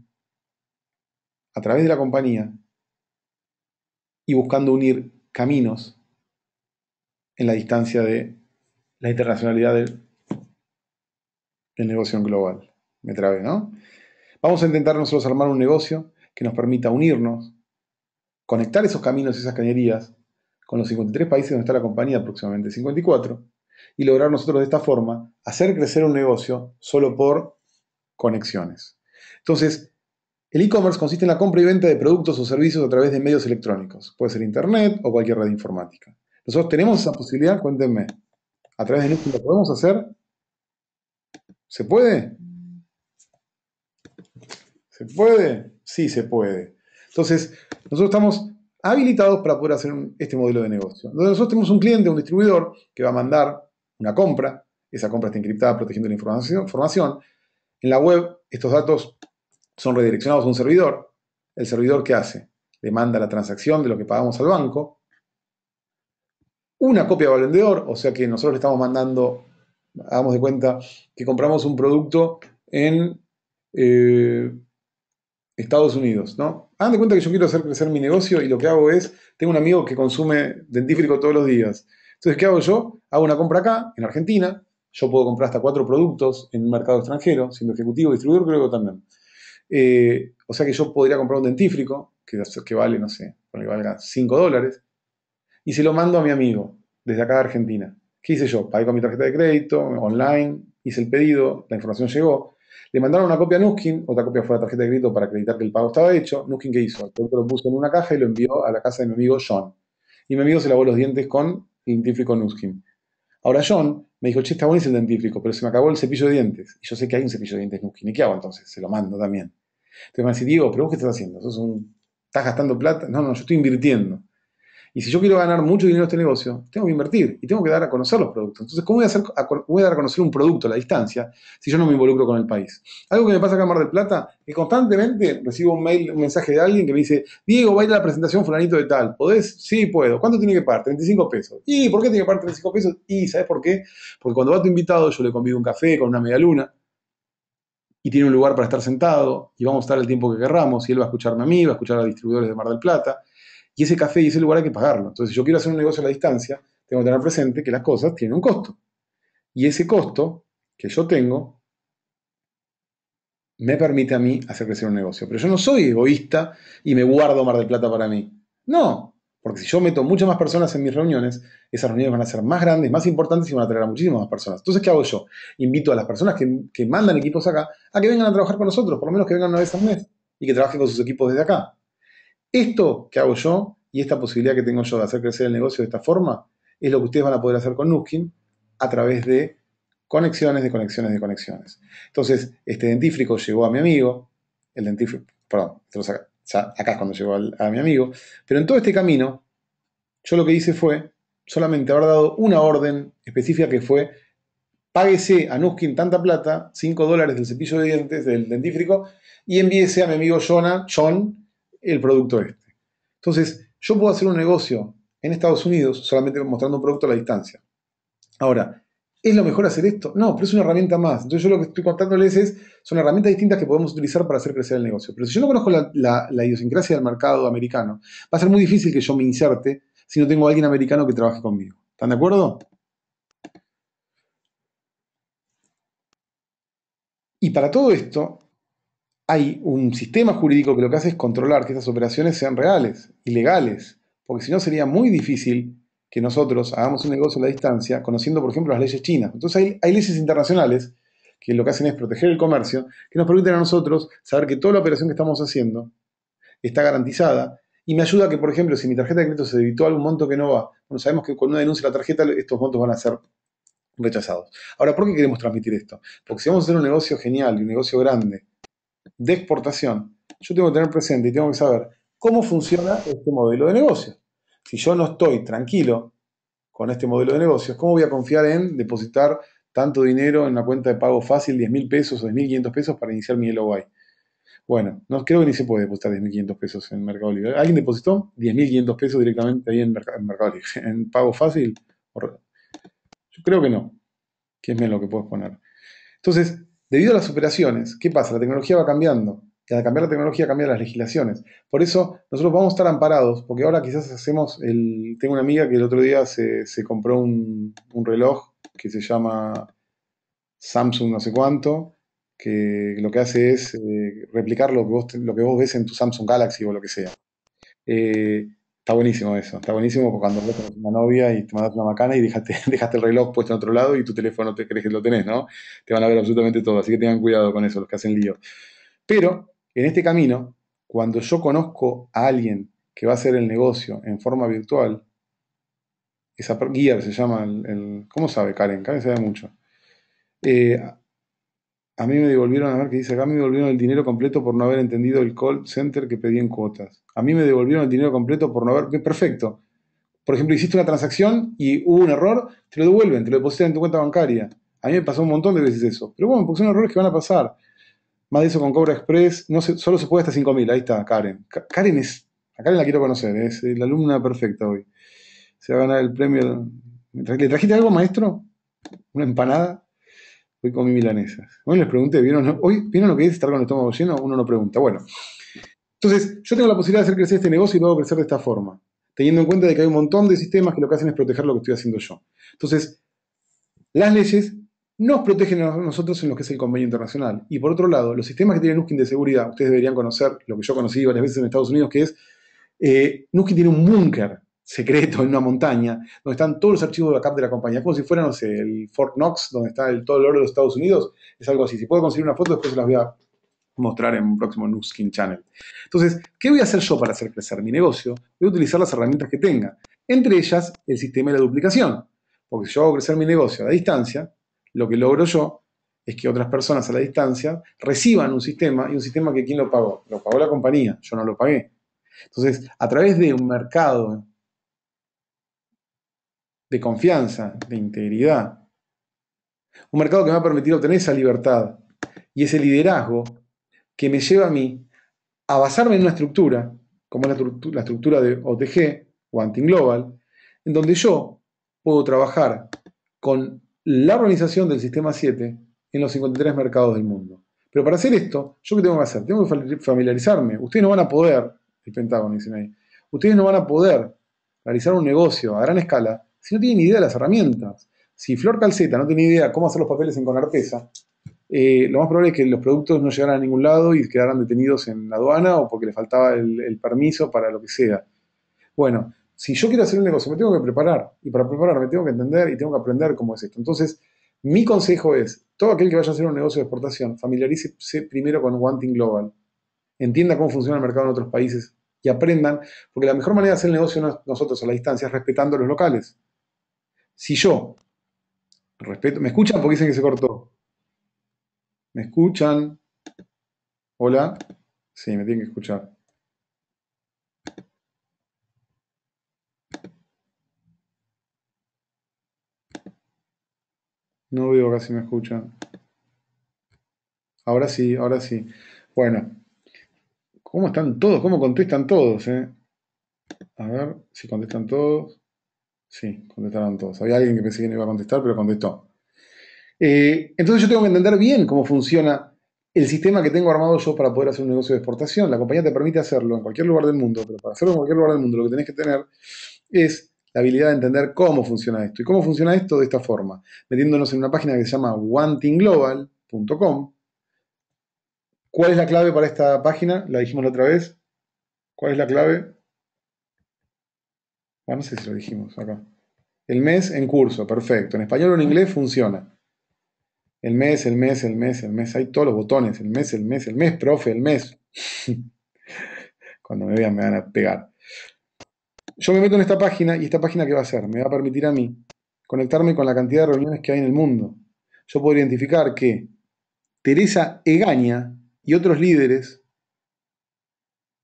a través de la compañía y buscando unir caminos en la distancia de la internacionalidad del, negocio en global. Me trabe, ¿no? Vamos a intentar nosotros armar un negocio que nos permita unirnos, conectar esos caminos y esas cañerías con los 53 países donde está la compañía, aproximadamente 54, y lograr nosotros de esta forma hacer crecer un negocio solo por conexiones. Entonces, el e-commerce consiste en la compra y venta de productos o servicios a través de medios electrónicos. Puede ser Internet o cualquier red informática. Nosotros tenemos esa posibilidad, cuéntenme. ¿A través de Netflix lo podemos hacer? ¿Se puede? ¿Se puede? Sí, se puede. Entonces, nosotros estamos habilitados para poder hacer este modelo de negocio. nosotros tenemos un cliente, un distribuidor, que va a mandar una compra. Esa compra está encriptada, protegiendo la información. En la web, estos datos son redireccionados a un servidor. ¿El servidor qué hace? Le manda la transacción de lo que pagamos al banco. Una copia al vendedor, o sea que nosotros le estamos mandando, hagamos de cuenta que compramos un producto en eh, Estados Unidos, ¿no? Hagan de cuenta que yo quiero hacer crecer mi negocio y lo que hago es, tengo un amigo que consume dentífrico todos los días. Entonces, ¿qué hago yo? Hago una compra acá, en Argentina, yo puedo comprar hasta cuatro productos en un mercado extranjero, siendo ejecutivo, distribuidor, creo que también. Eh, o sea que yo podría comprar un dentífrico, que, que vale, no sé, que valga 5 dólares, y se lo mando a mi amigo, desde acá de Argentina. ¿Qué hice yo? Pagué con mi tarjeta de crédito, online, hice el pedido, la información llegó. Le mandaron una copia a Nuskin, otra copia fue a la tarjeta de crédito para acreditar que el pago estaba hecho. Nuskin, ¿qué hizo? lo puso en una caja y lo envió a la casa de mi amigo John. Y mi amigo se lavó los dientes con el dentífrico Nuskin. Ahora John me dijo, che, está buenísimo el dentífrico, pero se me acabó el cepillo de dientes. Y yo sé que hay un cepillo de dientes Nuskin. ¿Y qué hago entonces? Se lo mando también. Entonces me van a decir, Diego, pero vos qué estás haciendo? ¿Estás gastando plata? No, no, yo estoy invirtiendo. Y si yo quiero ganar mucho dinero en este negocio, tengo que invertir y tengo que dar a conocer los productos. Entonces, ¿cómo voy a, dar a conocer un producto a la distancia si yo no me involucro con el país? Algo que me pasa acá en Mar del Plata, que constantemente recibo un mail, un mensaje de alguien que me dice, Diego, va a la presentación fulanito de tal. ¿Podés? Sí, puedo. ¿Cuánto tiene que pagar? 35 pesos. ¿Y por qué tiene que pagar 35 pesos? Y ¿sabes por qué? Porque cuando va tu invitado, yo le convido un café con una media luna y tiene un lugar para estar sentado y vamos a estar el tiempo que querramos y él va a escucharme a mí, va a escuchar a distribuidores de Mar del Plata y ese café y ese lugar hay que pagarlo. Entonces, si yo quiero hacer un negocio a la distancia, tengo que tener presente que las cosas tienen un costo. Y ese costo que yo tengo me permite a mí hacer crecer un negocio. Pero yo no soy egoísta y me guardo Mar del Plata para mí. No, porque si yo meto muchas más personas en mis reuniones, esas reuniones van a ser más grandes, más importantes y van a atraer a muchísimas más personas. Entonces, ¿qué hago yo? Invito a las personas que, mandan equipos acá a que vengan a trabajar con nosotros, por lo menos que vengan una vez al mes y que trabajen con sus equipos desde acá. Esto que hago yo y esta posibilidad que tengo yo de hacer crecer el negocio de esta forma es lo que ustedes van a poder hacer con Nuskin a través de conexiones, de conexiones, de conexiones. Entonces, este dentífrico llegó a mi amigo, el dentífrico, perdón, te lo saco acá es cuando llegó a mi amigo. Pero en todo este camino, yo lo que hice fue solamente haber dado una orden específica que fue páguese a Nuskin tanta plata, 5 dólares del cepillo de dientes, del dentífrico, y envíese a mi amigo Jonah, John el producto este. Entonces, yo puedo hacer un negocio en Estados Unidos solamente mostrando un producto a la distancia. Ahora, ¿Es lo mejor hacer esto? No, pero es una herramienta más. Entonces yo lo que estoy contándoles es, son herramientas distintas que podemos utilizar para hacer crecer el negocio. Pero si yo no conozco la, la idiosincrasia del mercado americano, va a ser muy difícil que yo me inserte si no tengo a alguien americano que trabaje conmigo. ¿Están de acuerdo? Y para todo esto hay un sistema jurídico que lo que hace es controlar que estas operaciones sean reales y legales, porque si no sería muy difícil que nosotros hagamos un negocio a la distancia, conociendo, por ejemplo, las leyes chinas. Entonces hay, leyes internacionales que lo que hacen es proteger el comercio, que nos permiten a nosotros saber que toda la operación que estamos haciendo está garantizada y me ayuda que, por ejemplo, si mi tarjeta de crédito se debitó algún monto que no va, bueno, sabemos que con una denuncia la tarjeta estos montos van a ser rechazados. Ahora, ¿por qué queremos transmitir esto? Porque si vamos a hacer un negocio genial un negocio grande de exportación, yo tengo que tener presente y tengo que saber cómo funciona este modelo de negocio. Si yo no estoy tranquilo con este modelo de negocios, ¿cómo voy a confiar en depositar tanto dinero en una cuenta de pago fácil, 10 mil pesos o 10.500 pesos para iniciar mi LOI? Bueno, no creo que ni se puede depositar 10.500 pesos en Mercado Libre. ¿Alguien depositó 10 pesos directamente ahí en, en Mercado <laughs> ¿En pago fácil? Yo creo que no, ¿Qué es menos lo que puedo poner. Entonces, debido a las operaciones, ¿qué pasa? La tecnología va cambiando. Cada cambiar la tecnología cambia las legislaciones. Por eso nosotros vamos a estar amparados, porque ahora quizás hacemos el... Tengo una amiga que el otro día se, compró un, reloj que se llama Samsung no sé cuánto, que lo que hace es eh, replicar lo que, vos, ves en tu Samsung Galaxy o lo que sea. Eh, está buenísimo eso, está buenísimo porque cuando vos tenés una novia y te mandas una macana y dejaste, <laughs> el reloj puesto en otro lado y tu teléfono te crees que lo tenés, ¿no? Te van a ver absolutamente todo, así que tengan cuidado con eso, los que hacen lío. Pero en este camino, cuando yo conozco a alguien que va a hacer el negocio en forma virtual, esa guía se llama el, ¿Cómo sabe Karen? Karen sabe mucho. Eh, a mí me devolvieron, a ver qué dice acá, me devolvieron el dinero completo por no haber entendido el call center que pedí en cuotas. A mí me devolvieron el dinero completo por no haber. Perfecto. Por ejemplo, hiciste una transacción y hubo un error, te lo devuelven, te lo depositan en tu cuenta bancaria. A mí me pasó un montón de veces eso. Pero bueno, porque son errores que van a pasar. Más de eso con Cobra Express. No solo se puede hasta 5.000. Ahí está, Karen. Karen es. A Karen la quiero conocer. Es la alumna perfecta hoy. Se va a ganar el premio. ¿Le trajiste algo, maestro? ¿Una empanada? Hoy comí milanesas. Hoy les pregunté, ¿vieron, hoy, ¿vieron lo que es estar con el estómago lleno? Uno no pregunta. Bueno. Entonces, yo tengo la posibilidad de hacer crecer este negocio y luego crecer de esta forma. Teniendo en cuenta de que hay un montón de sistemas que lo que hacen es proteger lo que estoy haciendo yo. Entonces, las leyes nos protegen a nosotros en lo que es el convenio internacional. Y por otro lado, los sistemas que tiene Nuskin de seguridad, ustedes deberían conocer, lo que yo conocí varias veces en Estados Unidos, que es, eh, Nuskin tiene un búnker secreto en una montaña, donde están todos los archivos de backup de la compañía, como si fueran, no sé, el Fort Knox, donde está todo el oro de los Estados Unidos, es algo así. Si puedo conseguir una foto, después se las voy a mostrar en un próximo Nuskin Channel. Entonces, ¿qué voy a hacer yo para hacer crecer mi negocio? Voy a utilizar las herramientas que tenga, entre ellas el sistema de la duplicación, porque si yo hago crecer mi negocio a distancia, lo que logro yo es que otras personas a la distancia reciban un sistema y un sistema que ¿quién lo pagó? Lo pagó la compañía, yo no lo pagué. Entonces, a través de un mercado de confianza, de integridad, un mercado que me ha permitido obtener esa libertad y ese liderazgo que me lleva a mí a basarme en una estructura, como la, la estructura de OTG, o Anting Global, en donde yo puedo trabajar con la organización del sistema 7 en los 53 mercados del mundo. Pero para hacer esto, ¿yo qué tengo que hacer? Tengo que familiarizarme. Ustedes no van a poder, el Pentágono dice ahí, ustedes no van a poder realizar un negocio a gran escala si no tienen idea de las herramientas. Si Flor Calceta no tiene idea cómo hacer los papeles en Conartesa, eh, lo más probable es que los productos no llegaran a ningún lado y quedaran detenidos en la aduana o porque le faltaba el, el permiso para lo que sea. Bueno, si yo quiero hacer un negocio, me tengo que preparar. Y para prepararme tengo que entender y tengo que aprender cómo es esto. Entonces, mi consejo es, todo aquel que vaya a hacer un negocio de exportación, familiarícese primero con Wanting Global. Entienda cómo funciona el mercado en otros países y aprendan, porque la mejor manera de hacer el negocio nosotros a la distancia es respetando los locales. Si yo respeto, ¿me escuchan? Porque dicen que se cortó. ¿Me escuchan? Hola. Sí, me tienen que escuchar. No veo casi me escuchan. Ahora sí, ahora sí. Bueno, ¿cómo están todos? ¿Cómo contestan todos? Eh? A ver si contestan todos. Sí, contestaron todos. Había alguien que pensé que no iba a contestar, pero contestó. Eh, entonces yo tengo que entender bien cómo funciona el sistema que tengo armado yo para poder hacer un negocio de exportación. La compañía te permite hacerlo en cualquier lugar del mundo, pero para hacerlo en cualquier lugar del mundo lo que tenés que tener es la habilidad de entender cómo funciona esto. ¿Y cómo funciona esto? De esta forma, metiéndonos en una página que se llama wantingglobal.com. ¿Cuál es la clave para esta página? La dijimos la otra vez. ¿Cuál es la clave? Bueno, ah, no sé si lo dijimos acá. El mes en curso, perfecto. En español o en inglés funciona. El mes, el mes, el mes, el mes. Hay todos los botones. El mes, el mes, el mes, profe, el mes. <laughs> Cuando me vean me van a pegar yo me meto en esta página y esta página qué va a hacer? Me va a permitir a mí conectarme con la cantidad de reuniones que hay en el mundo. Yo puedo identificar que Teresa Egaña y otros líderes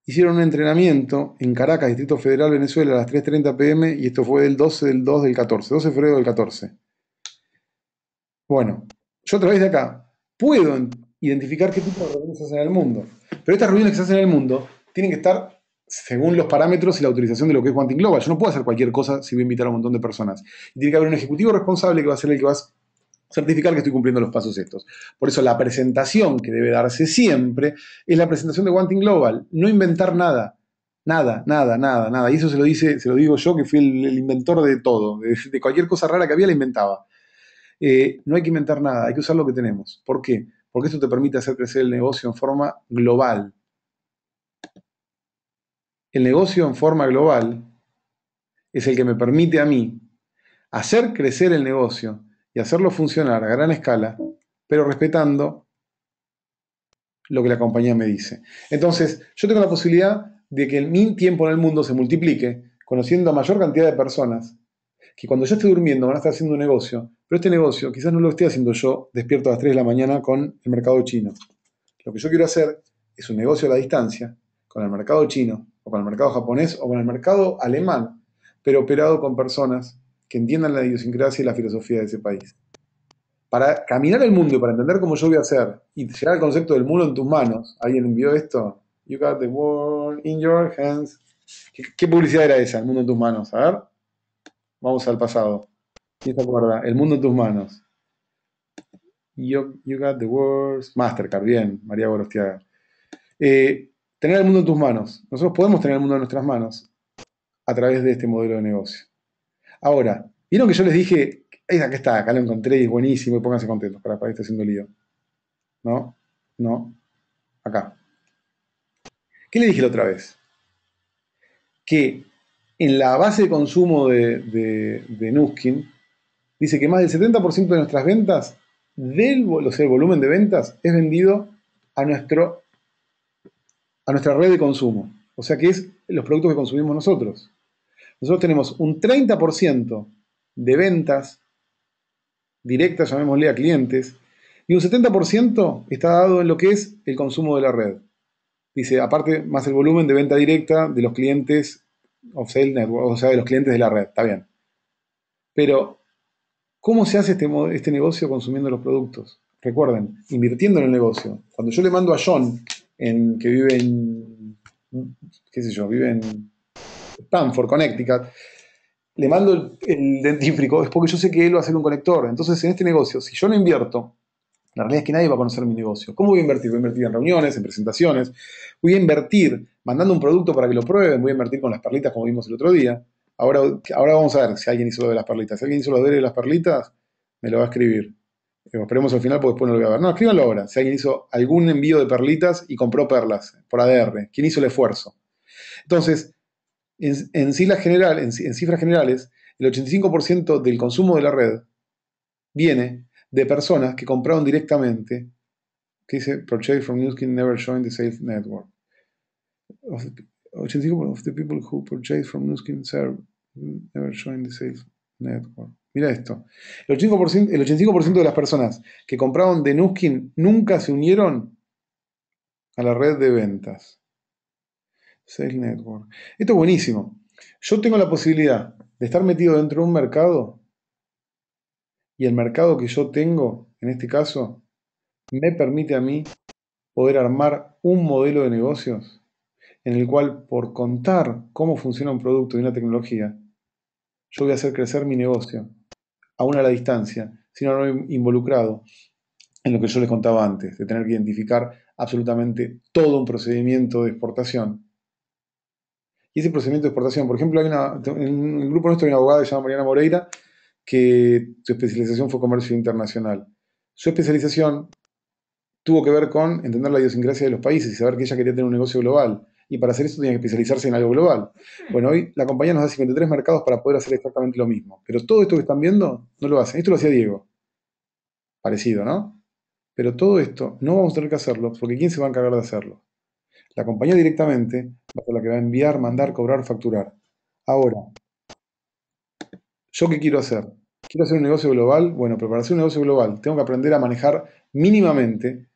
hicieron un entrenamiento en Caracas, Distrito Federal, Venezuela, a las 3.30 pm, y esto fue el 12 del 2 del 14, 12 de febrero del 14. Bueno, yo a través de acá puedo identificar qué tipo de reuniones se hacen en el mundo, pero estas reuniones que se hacen en el mundo tienen que estar según los parámetros y la autorización de lo que es Wanting Global. Yo no puedo hacer cualquier cosa si voy a invitar a un montón de personas. Y tiene que haber un ejecutivo responsable que va a ser el que va a certificar que estoy cumpliendo los pasos estos. Por eso la presentación que debe darse siempre es la presentación de Wanting Global. No inventar nada. Nada, nada, nada, nada. Y eso se lo, dice, se lo digo yo, que fui el, inventor de todo. De, cualquier cosa rara que había, la inventaba. Eh, no hay que inventar nada, hay que usar lo que tenemos. ¿Por qué? Porque esto te permite hacer crecer el negocio en forma global. El negocio en forma global es el que me permite a mí hacer crecer el negocio y hacerlo funcionar a gran escala, pero respetando lo que la compañía me dice. Entonces, yo tengo la posibilidad de que mi tiempo en el mundo se multiplique, conociendo a mayor cantidad de personas, que cuando yo esté durmiendo van a estar haciendo un negocio, pero este negocio quizás no lo esté haciendo yo despierto a las 3 de la mañana con el mercado chino. Lo que yo quiero hacer es un negocio a la distancia, con el mercado chino, o con el mercado japonés o con el mercado alemán, pero operado con personas que entiendan la idiosincrasia y la filosofía de ese país. Para caminar el mundo y para entender cómo yo voy a hacer y llegar al concepto del mundo en tus manos, alguien envió esto, You got the world in your hands. ¿Qué, publicidad era esa, el mundo en tus manos? A ver, vamos al pasado. ¿Quién se acuerda? El mundo en tus manos. You, you got the world. Mastercard, bien, María Borostiaga Eh, tener el mundo en tus manos. Nosotros podemos tener el mundo en nuestras manos a través de este modelo de negocio. Ahora, vieron que yo les dije, acá está, acá lo encontré es buenísimo y pónganse contentos para, para que esté haciendo lío. No, no, acá. ¿Qué le dije la otra vez? Que en la base de consumo de, Nuskin dice que más del 70% de nuestras ventas, del, o el volumen de ventas, es vendido a nuestro a nuestra red de consumo. O sea que es los productos que consumimos nosotros. Nosotros tenemos un 30% de ventas directas, llamémosle a clientes, y un 70% está dado en lo que es el consumo de la red. Dice, aparte, más el volumen de venta directa de los clientes of o sea, de los clientes de la red, está bien. Pero, ¿cómo se hace este, este negocio consumiendo los productos? Recuerden, invirtiendo en el negocio. Cuando yo le mando a John en, que vive en, qué sé yo, vive en Stanford, Connecticut, le mando el, dentífrico, es porque yo sé que él va a hacer un conector. Entonces, en este negocio, si yo no invierto, la realidad es que nadie va a conocer mi negocio. ¿Cómo voy a invertir? Voy a invertir en reuniones, en presentaciones, voy a invertir mandando un producto para que lo prueben, voy a invertir con las perlitas como vimos el otro día. Ahora, ahora vamos a ver si alguien hizo lo de las perlitas. Si alguien hizo lo de las perlitas, me lo va a escribir esperemos al final porque después no lo voy a ver. No, escríbanlo ahora. Si alguien hizo algún envío de perlitas y compró perlas por ADR, ¿quién hizo el esfuerzo? Entonces, en, en, cifras generales, el 85% del consumo de la red viene de personas que compraron directamente, que dice Purchase from Newskin never joined the sales network. Of 85% of the people who purchase from Newskin serve never joined the sales network. Mira esto. El 85%, de las personas que compraron de Nuskin nunca se unieron a la red de ventas. Sales Network. Esto es buenísimo. Yo tengo la posibilidad de estar metido dentro de un mercado y el mercado que yo tengo, en este caso, me permite a mí poder armar un modelo de negocios en el cual por contar cómo funciona un producto y una tecnología, yo voy a hacer crecer mi negocio aún a la distancia, sino no involucrado en lo que yo les contaba antes, de tener que identificar absolutamente todo un procedimiento de exportación. Y ese procedimiento de exportación, por ejemplo, hay en el grupo nuestro hay una abogada llamada Mariana Moreira, que su especialización fue comercio internacional. Su especialización tuvo que ver con entender la idiosincrasia de los países y saber que ella quería tener un negocio global y para hacer eso tiene que especializarse en algo global. Bueno, hoy la compañía nos da 53 mercados para poder hacer exactamente lo mismo, pero todo esto que están viendo no lo hacen. Esto lo hacía Diego. Parecido, ¿no? Pero todo esto no vamos a tener que hacerlo porque ¿quién se va a encargar de hacerlo? La compañía directamente va a la que va a enviar, mandar, cobrar, facturar. Ahora, ¿yo qué quiero hacer? ¿Quiero hacer un negocio global? Bueno, pero para hacer un negocio global tengo que aprender a manejar mínimamente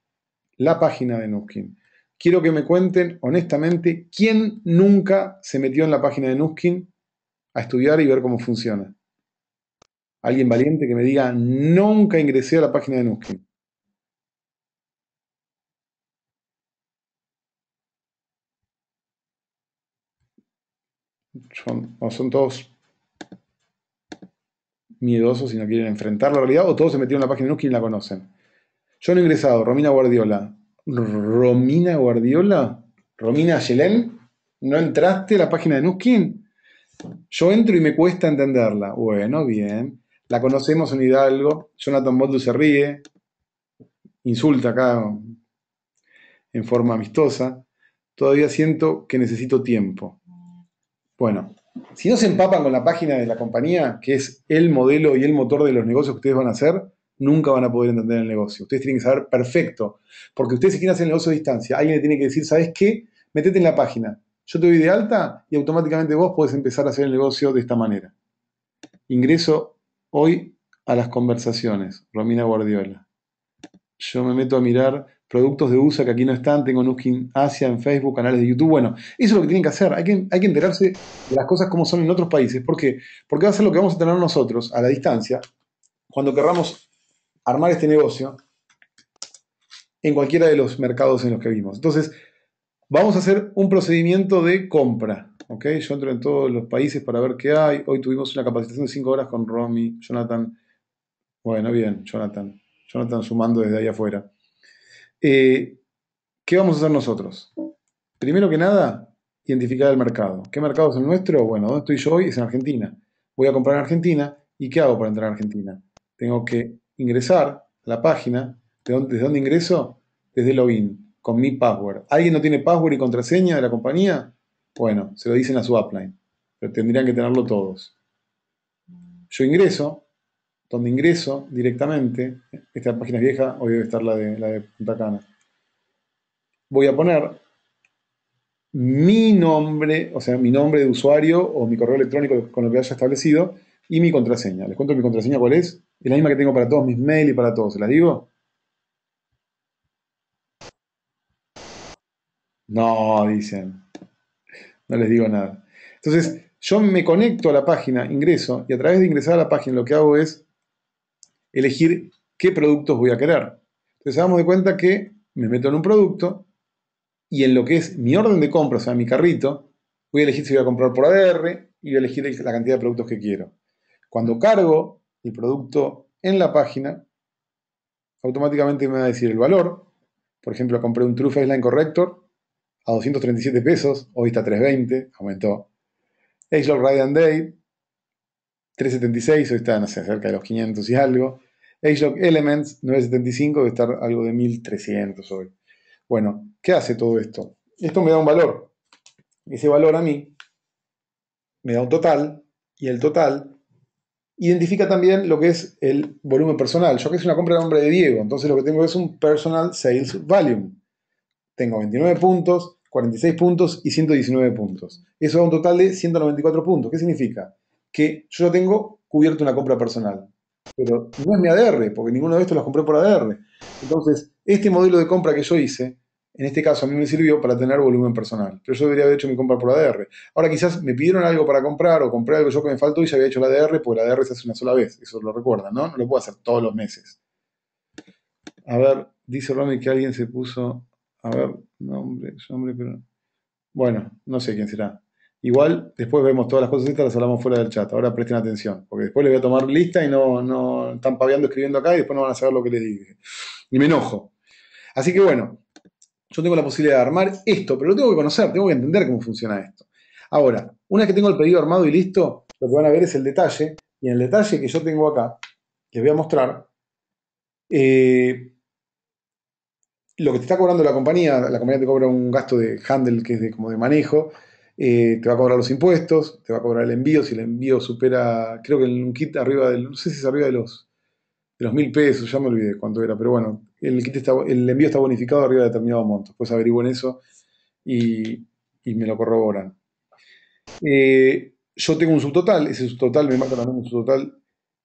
la página de Nuskin quiero que me cuenten honestamente quién nunca se metió en la página de Nuskin a estudiar y ver cómo funciona. Alguien valiente que me diga, nunca ingresé a la página de Nuskin. Son, son todos miedosos y no quieren enfrentar la realidad, o todos se metieron en la página de Nuskin y la conocen. Yo no he ingresado, Romina Guardiola, Romina Guardiola, Romina Yelén, ¿no entraste a la página de Nuskin? Yo entro y me cuesta entenderla. Bueno, bien. La conocemos en Hidalgo. Jonathan Boldu se ríe. Insulta acá en forma amistosa. Todavía siento que necesito tiempo. Bueno, si no se empapan con la página de la compañía, que es el modelo y el motor de los negocios que ustedes van a hacer, nunca van a poder entender el negocio. Ustedes tienen que saber perfecto, porque ustedes si quieren hacer el negocio a distancia, alguien le tiene que decir, ¿sabes qué? Metete en la página. Yo te doy de alta y automáticamente vos podés empezar a hacer el negocio de esta manera. Ingreso hoy a las conversaciones, Romina Guardiola. Yo me meto a mirar productos de USA que aquí no están, tengo Nuskin Asia en Facebook, canales de YouTube. Bueno, eso es lo que tienen que hacer. Hay que, hay que enterarse de las cosas como son en otros países. ¿Por qué? Porque va a ser lo que vamos a tener nosotros a la distancia cuando querramos armar este negocio en cualquiera de los mercados en los que vimos. Entonces, vamos a hacer un procedimiento de compra. ¿ok? Yo entro en todos los países para ver qué hay. Hoy tuvimos una capacitación de 5 horas con Romy, Jonathan. Bueno, bien, Jonathan. Jonathan sumando desde ahí afuera. Eh, ¿Qué vamos a hacer nosotros? Primero que nada, identificar el mercado. ¿Qué mercado es el nuestro? Bueno, ¿dónde estoy yo hoy? Es en Argentina. Voy a comprar en Argentina. ¿Y qué hago para entrar en Argentina? Tengo que ingresar a la página. ¿De dónde, ¿Desde dónde ingreso? Desde login, con mi password. ¿Alguien no tiene password y contraseña de la compañía? Bueno, se lo dicen a su upline, pero tendrían que tenerlo todos. Yo ingreso, donde ingreso directamente, esta página es vieja, hoy debe estar la de, la de Punta Cana. Voy a poner mi nombre, o sea, mi nombre de usuario o mi correo electrónico con lo que haya establecido y mi contraseña. Les cuento mi contraseña cuál es. Es la misma que tengo para todos mis mails y para todos. ¿Se la digo? No, dicen. No les digo nada. Entonces, yo me conecto a la página, ingreso, y a través de ingresar a la página lo que hago es elegir qué productos voy a querer. Entonces, damos de cuenta que me meto en un producto y en lo que es mi orden de compra, o sea, mi carrito, voy a elegir si voy a comprar por ADR y voy a elegir la cantidad de productos que quiero. Cuando cargo el producto en la página, automáticamente me va a decir el valor. Por ejemplo, compré un True line Corrector a 237 pesos, hoy está 320, aumentó. Ride Radiant Day, 376, hoy está, no sé, cerca de los 500 y algo. Lock Elements, 975, debe estar algo de 1300 hoy. Bueno, ¿qué hace todo esto? Esto me da un valor. Ese valor a mí me da un total, y el total identifica también lo que es el volumen personal. Yo que es una compra de nombre de Diego, entonces lo que tengo es un personal sales volume. Tengo 29 puntos, 46 puntos y 119 puntos. Eso da un total de 194 puntos. ¿Qué significa? Que yo tengo cubierto una compra personal. Pero no es mi ADR, porque ninguno de estos los compré por ADR. Entonces, este modelo de compra que yo hice en este caso a mí me sirvió para tener volumen personal, pero yo debería haber hecho mi compra por ADR. Ahora quizás me pidieron algo para comprar o compré algo yo que me faltó y ya había hecho la ADR, porque la ADR se hace una sola vez, eso lo recuerda, ¿no? No lo puedo hacer todos los meses. A ver, dice Romy que alguien se puso, a ver, nombre, nombre, pero... Bueno, no sé quién será. Igual después vemos todas las cosas las hablamos fuera del chat. Ahora presten atención, porque después les voy a tomar lista y no, están paviando escribiendo acá y después no van a saber lo que les dije. Y me enojo. Así que bueno, yo tengo la posibilidad de armar esto, pero lo tengo que conocer, tengo que entender cómo funciona esto. Ahora, una vez que tengo el pedido armado y listo, lo que van a ver es el detalle, y en el detalle que yo tengo acá, les voy a mostrar eh, lo que te está cobrando la compañía, la compañía te cobra un gasto de handle que es como de manejo, eh, te va a cobrar los impuestos, te va a cobrar el envío, si el envío supera, creo que en un kit arriba del, no sé si es arriba de los de los mil pesos, ya me olvidé cuánto era, pero bueno, el, kit el envío está bonificado arriba de determinado monto. Pues averigüen eso y, me lo corroboran. Eh, yo tengo un subtotal, ese subtotal me marca también un subtotal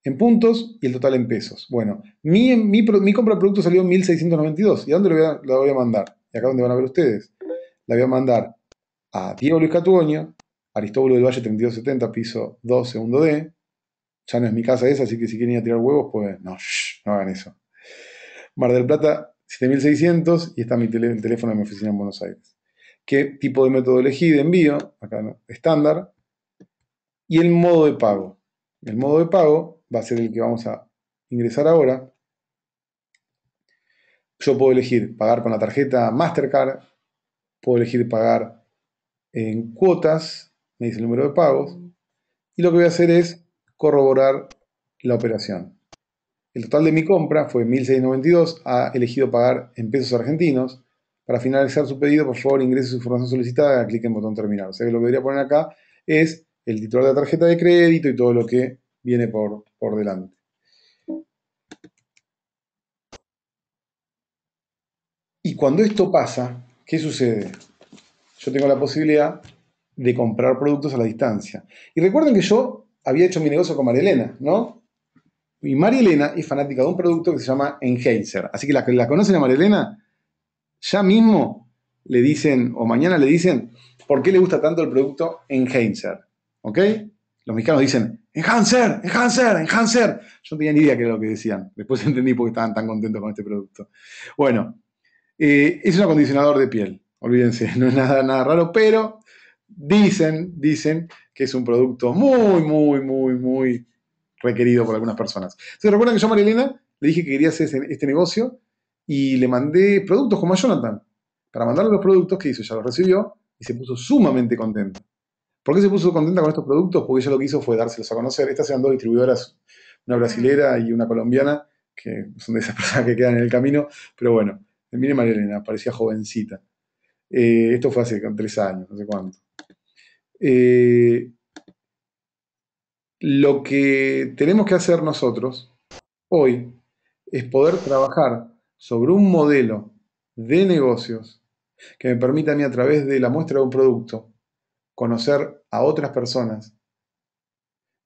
en puntos y el total en pesos. Bueno, mi, mi, compra de producto salió en 1692. ¿Y a dónde la voy a mandar? Y acá donde van a ver ustedes. La voy a mandar a Diego Luis Catuño, Aristóbulo del Valle 3270, piso 2, segundo D, ya no es mi casa esa, así que si quieren ir tirar huevos, pues no, no hagan eso. Mar del Plata, 7600, y está mi teléfono de mi oficina en Buenos Aires. ¿Qué tipo de método elegí de envío? Acá estándar. Y el modo de pago. El modo de pago va a ser el que vamos a ingresar ahora. Yo puedo elegir pagar con la tarjeta Mastercard, puedo elegir pagar en cuotas, me dice el número de pagos, y lo que voy a hacer es corroborar la operación. El total de mi compra fue 1.692, ha elegido pagar en pesos argentinos. Para finalizar su pedido, por favor, ingrese su información solicitada, clic en botón terminar. O sea que lo que debería poner acá es el titular de la tarjeta de crédito y todo lo que viene por, por delante. Y cuando esto pasa, ¿qué sucede? Yo tengo la posibilidad de comprar productos a la distancia. Y recuerden que yo había hecho mi negocio con María Elena, ¿no? Y María Elena es fanática de un producto que se llama Enhancer. Así que la que la conocen a Elena, ya mismo le dicen, o mañana le dicen, ¿por qué le gusta tanto el producto Enhancer? ¿Ok? Los mexicanos dicen, Enhancer, Enhancer, Enhancer. Yo no tenía ni idea qué era lo que decían. Después <laughs> entendí por qué estaban tan contentos con este producto. Bueno, eh, es un acondicionador de piel. Olvídense, <laughs> no es nada, nada raro, pero dicen, dicen que es un producto muy, muy, muy, muy requerido por algunas personas. ¿Se recuerdan que yo a Marilena le dije que quería hacer este, negocio y le mandé productos como a Jonathan? Para mandarle los productos que hizo, ya los recibió y se puso sumamente contenta. ¿Por qué se puso contenta con estos productos? Porque ella lo que hizo fue dárselos a conocer. Estas eran dos distribuidoras, una brasilera y una colombiana, que son de esas <laughs> personas que quedan en el camino. Pero bueno, miren María parecía jovencita. Eh, esto fue hace tres años, no sé cuánto. Eh, lo que tenemos que hacer nosotros hoy es poder trabajar sobre un modelo de negocios que me permita a mí a través de la muestra de un producto conocer a otras personas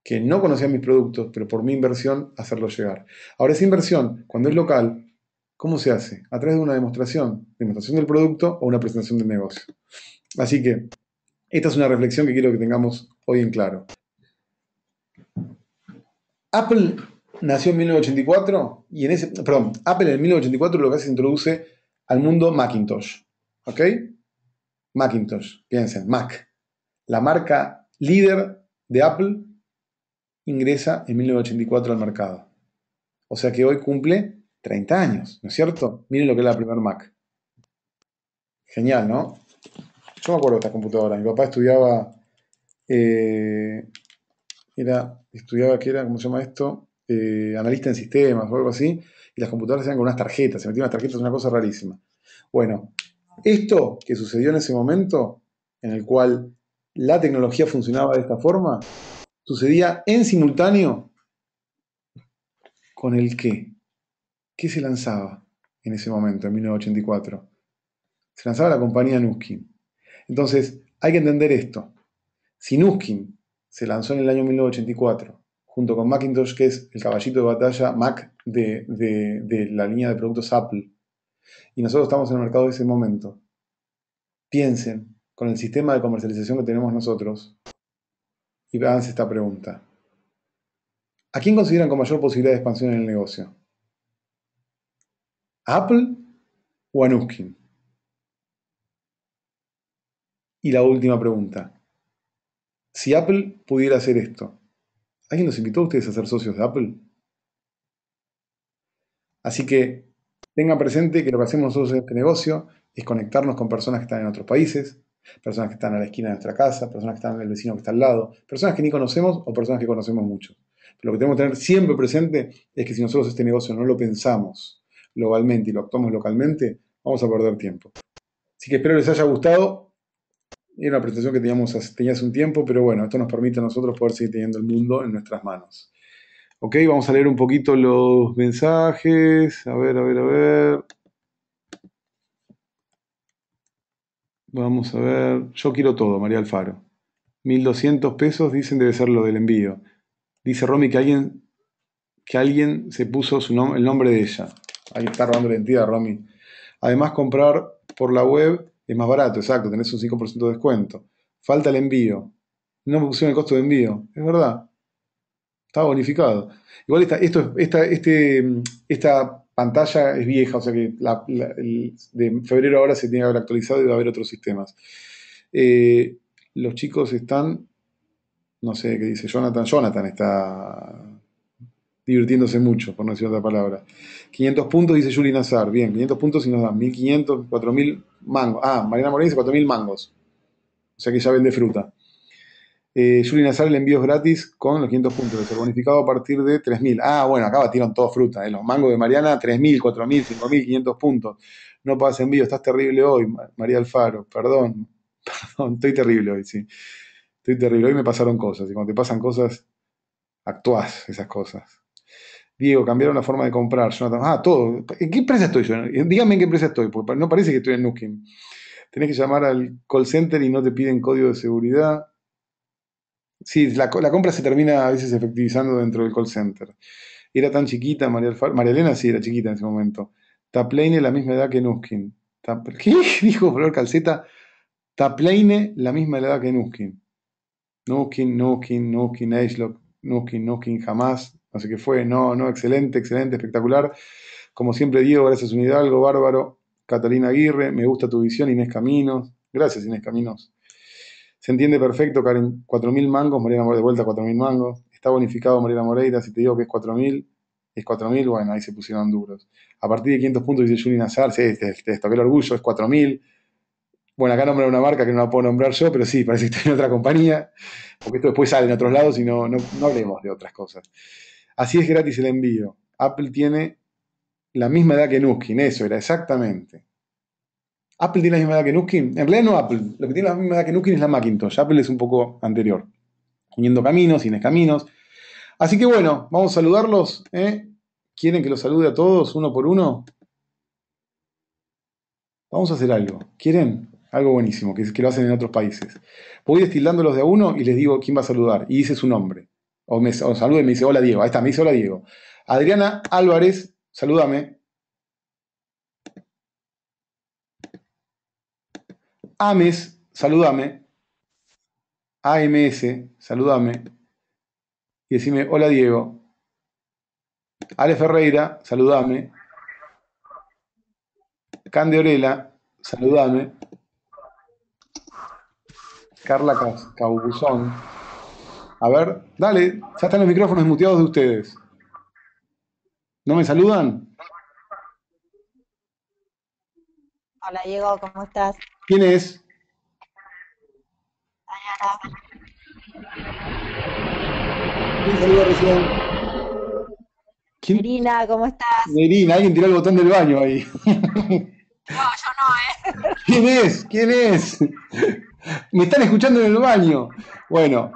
que no conocían mis productos, pero por mi inversión hacerlo llegar. Ahora, esa inversión, cuando es local, ¿cómo se hace? A través de una demostración, demostración del producto o una presentación del negocio. Así que esta es una reflexión que quiero que tengamos hoy en claro. Apple nació en 1984 y en ese, perdón, Apple en 1984 lo que hace es introduce al mundo Macintosh, ¿ok? Macintosh, piensen, Mac, la marca líder de Apple ingresa en 1984 al mercado. O sea que hoy cumple 30 años, ¿no es cierto? Miren lo que es la primera Mac. Genial, ¿no? Yo me acuerdo de estas computadoras. Mi papá estudiaba. Eh, era, estudiaba que era, ¿cómo se llama esto? Eh, analista en sistemas o algo así. Y las computadoras eran con unas tarjetas. Se metían unas tarjetas, una cosa rarísima. Bueno, esto que sucedió en ese momento, en el cual la tecnología funcionaba de esta forma, sucedía en simultáneo con el qué. ¿Qué se lanzaba en ese momento, en 1984? Se lanzaba la compañía Nuskin. Entonces, hay que entender esto. Si Nuskin se lanzó en el año 1984, junto con Macintosh, que es el caballito de batalla Mac de, la línea de productos Apple. Y nosotros estamos en el mercado de ese momento. Piensen con el sistema de comercialización que tenemos nosotros y háganse esta pregunta. ¿A quién consideran con mayor posibilidad de expansión en el negocio? ¿A Apple o a Nuskin? Y la última pregunta. Si Apple pudiera hacer esto, ¿alguien los invitó a ustedes a ser socios de Apple? Así que tengan presente que lo que hacemos nosotros en este negocio es conectarnos con personas que están en otros países, personas que están a la esquina de nuestra casa, personas que están en el vecino que está al lado, personas que ni conocemos o personas que conocemos mucho. Pero lo que tenemos que tener siempre presente es que si nosotros este negocio no lo pensamos globalmente y lo actuamos localmente, vamos a perder tiempo. Así que espero les haya gustado. Era una presentación que teníamos hace, un tiempo, pero bueno, esto nos permite a nosotros poder seguir teniendo el mundo en nuestras manos. Ok, vamos a leer un poquito los mensajes. A ver, a ver, a ver. Vamos a ver. Yo quiero todo, María Alfaro. 1200 pesos dicen debe ser lo del envío. Dice Romy que alguien, que alguien se puso su el nombre de ella. Ahí está robando la identidad, Romy. Además, comprar por la web es más barato, exacto, tenés un 5% de descuento. Falta el envío. No me pusieron el costo de envío. Es verdad. Está bonificado. Igual esta, esto, esta, este, esta pantalla es vieja, o sea que de febrero ahora se tiene que haber actualizado y va a haber otros sistemas. Eh, los chicos están, no sé qué dice Jonathan, Jonathan está divirtiéndose mucho, por no decir otra palabra. 500 puntos, dice Yuli Nazar. Bien, 500 puntos y nos dan 1500, 4000 mangos. Ah, Mariana Morena dice 4000 mangos. O sea que ya vende fruta. Eh, Nazar, el envío gratis con los 500 puntos. El bonificado a partir de 3000. Ah, bueno, acá tiran todo fruta. Eh. Los mangos de Mariana, 3000, 4000, 5000, 500 puntos. No pasa envío, estás terrible hoy, María Alfaro. Perdón, <laughs> perdón, estoy terrible hoy, sí. Estoy terrible. Hoy me pasaron cosas. Y cuando te pasan cosas, actúas esas cosas. Diego, cambiaron la forma de comprar. ah, todo. ¿En qué empresa estoy yo? Eh, dígame en qué empresa estoy, porque no parece que estoy en Nuskin. Tenés que llamar al call center y no te piden código de seguridad. Sí, la, compra se termina a veces efectivizando dentro del call center. Era tan chiquita María, Elena, sí, era chiquita en ese momento. Taplaine, la misma edad que Nuskin. ¿Qué? <laughs> Dijo Flor Calceta. Taplaine, la misma edad que Nuskin. Nuskin, Nuskin, Nuskin, Aishlock, Nuskin, Nuskin, jamás sé qué fue, no, no, excelente, excelente, espectacular. Como siempre digo, gracias Unidalgo, Bárbaro, Catalina Aguirre, me gusta tu visión, Inés Caminos. Gracias Inés Caminos. Se entiende perfecto, Karen, 4.000 mangos, Mariana Moreira, de vuelta 4.000 mangos. Está bonificado Mariana Moreira, si te digo que es 4.000, es 4.000, bueno, ahí se pusieron duros. A partir de 500 puntos dice Juli Nazar, sí, te, este, este, toqué el orgullo, es 4.000. Bueno, acá nombra una marca que no la puedo nombrar yo, pero sí, parece que está en otra compañía, porque esto después sale en otros lados y no, no hablemos de otras cosas. Así es gratis el envío. Apple tiene la misma edad que Nuskin, eso era exactamente. Apple tiene la misma edad que Nuskin. En realidad no Apple, lo que tiene la misma edad que Nuskin es la Macintosh. Apple es un poco anterior. Uniendo caminos, sin caminos. Así que bueno, vamos a saludarlos. ¿eh? ¿Quieren que los salude a todos uno por uno? Vamos a hacer algo. ¿Quieren? Algo buenísimo, que, que lo hacen en otros países. Voy destilándolos de a uno y les digo quién va a saludar. Y dice su nombre. O me me dice, hola Diego. Ahí está, me dice, hola Diego. Adriana Álvarez, salúdame. Ames, salúdame. AMS, salúdame. Y decime, hola Diego. Ale Ferreira, saludame. Cande Orela, saludame. Carla Cabuzón, a ver, dale, ya están los micrófonos muteados de ustedes. ¿No me saludan? Hola Diego, ¿cómo estás? ¿Quién es? ¿Quién saluda recién? ¿cómo estás? Merina, alguien tiró el botón del baño ahí. No, yo no, ¿eh? ¿Quién es? ¿Quién es? Me están escuchando en el baño. Bueno,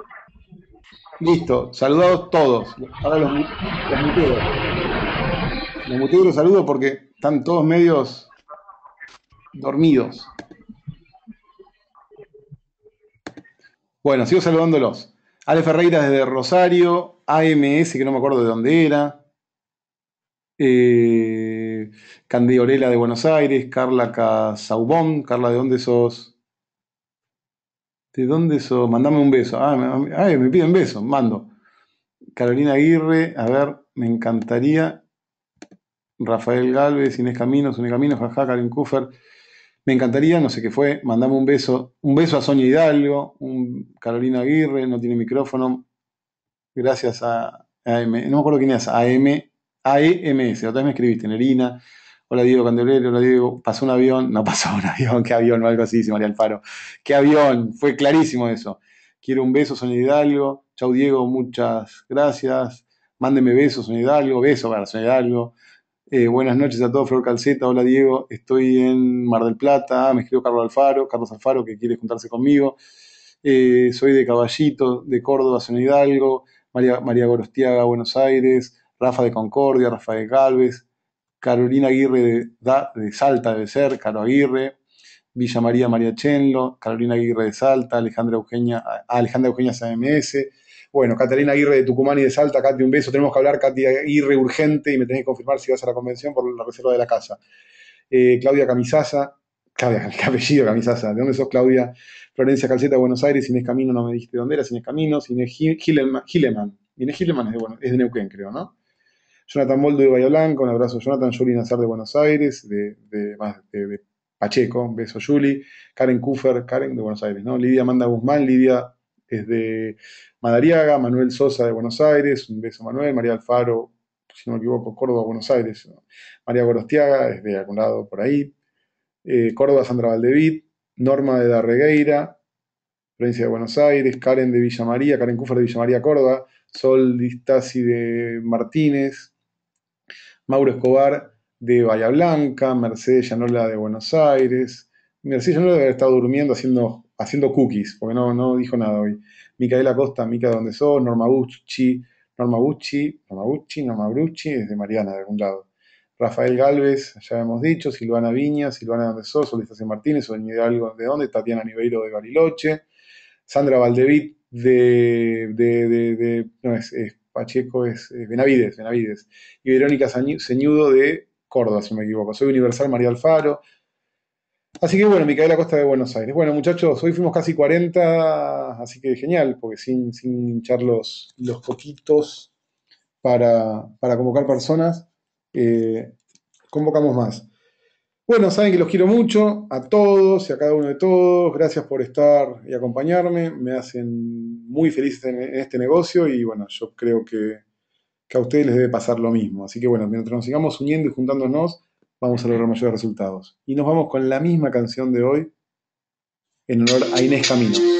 Listo, saludados todos. Ahora los, los muteo. Los muteo los saludo porque están todos medios dormidos. Bueno, sigo saludándolos. Ale Ferreira desde Rosario, AMS, que no me acuerdo de dónde era. Eh, Orela de Buenos Aires, Carla Casaubón, Carla, ¿de dónde sos? ¿de este, dónde sos? Mandame un beso. Ah, me, me piden besos, mando. Carolina Aguirre, a ver, me encantaría. Rafael Galvez, Inés Caminos, Inés Camino. jajaja, Karen Kufer. Me encantaría, no sé qué fue, mandame un beso. Un beso a Sonia Hidalgo, Carolina Aguirre, no tiene micrófono. Gracias a AM, no me acuerdo quién es, AM, AEMS, otra vez me escribiste, Nerina. Hola Diego Candelero, hola Diego, ¿pasó un avión? No <laughs> pasó un avión, ¿qué avión? O algo así, dice María Alfaro. ¿Qué avión? Fue clarísimo eso. Quiero un beso, Sonia Hidalgo. Chau Diego, muchas gracias. Mándeme besos, Sonia Hidalgo. Beso para Sonia Hidalgo. Eh, buenas noches a todos, Flor Calceta. Hola Diego, estoy en Mar del Plata. Me escribió Carlos Alfaro, Carlos Alfaro, que quiere juntarse conmigo. Eh, soy de Caballito, de Córdoba, Sonia Hidalgo. María, María Gorostiaga, Buenos Aires. Rafa de Concordia, Rafa de Galvez. Carolina Aguirre de, Salta debe ser, Caro Aguirre, Villa María María Chenlo, Carolina Aguirre de Salta, Alejandra Eugenia, ah, Alejandra Eugenia CMS, bueno, Catalina Aguirre de Tucumán y de Salta, Katy, un beso, tenemos que hablar, Katy Aguirre, urgente, y me tenés que confirmar si vas a la convención por la reserva de la casa. Eh, Claudia Camisaza, Claudia, <laughs> el apellido Camisaza, ¿de dónde sos Claudia? Florencia Calceta, Buenos Aires, Inés Camino, no me dijiste dónde era, Inés Camino, Inés Gileman, Inés Gileman es de, es de Neuquén, creo, ¿no? Jonathan Moldo de Bahía un abrazo Jonathan, Juli Nazar de Buenos Aires, de, Pacheco, un beso Juli, Karen Kufer, Karen de Buenos Aires, ¿no? Lidia Manda Guzmán, Lidia es de Madariaga, Manuel Sosa de Buenos Aires, un beso Manuel, María Alfaro, si no me equivoco, Córdoba, Buenos Aires, María Gorostiaga, desde algún lado por ahí, eh, Córdoba, Sandra Valdevit, Norma de Darregueira, provincia de Buenos Aires, Karen de Villa María, Karen Kufer de Villa María, Córdoba, Sol Distasi de Martínez, Mauro Escobar de Bahía Blanca, Mercedes Llanola de Buenos Aires. Mercedes Llanola debe estado durmiendo haciendo, haciendo cookies, porque no, no dijo nada hoy. Micaela Costa, Mica de donde sos, Norma Gucci, Norma Gucci, Norma Gucci, Norma desde Mariana de algún lado. Rafael Galvez, ya hemos dicho, Silvana Viña, Silvana de donde sos, Solista C. Martínez, de algo de dónde, Tatiana Niveiro de Bariloche, Sandra Valdevit de, de, de, no, es Pacheco es eh, Benavides, Benavides. Y Verónica Ceñudo de Córdoba, si no me equivoco. Soy Universal María Alfaro. Así que bueno, Micaela Costa de Buenos Aires. Bueno, muchachos, hoy fuimos casi 40, así que genial, porque sin, sin hinchar los, los coquitos para, convocar personas, eh, convocamos más. Bueno, saben que los quiero mucho, a todos y a cada uno de todos. Gracias por estar y acompañarme. Me hacen muy felices en, este negocio y bueno, yo creo que, a ustedes les debe pasar lo mismo. Así que bueno, mientras nos sigamos uniendo y juntándonos, vamos a lograr mayores resultados. Y nos vamos con la misma canción de hoy en honor a Inés Caminos.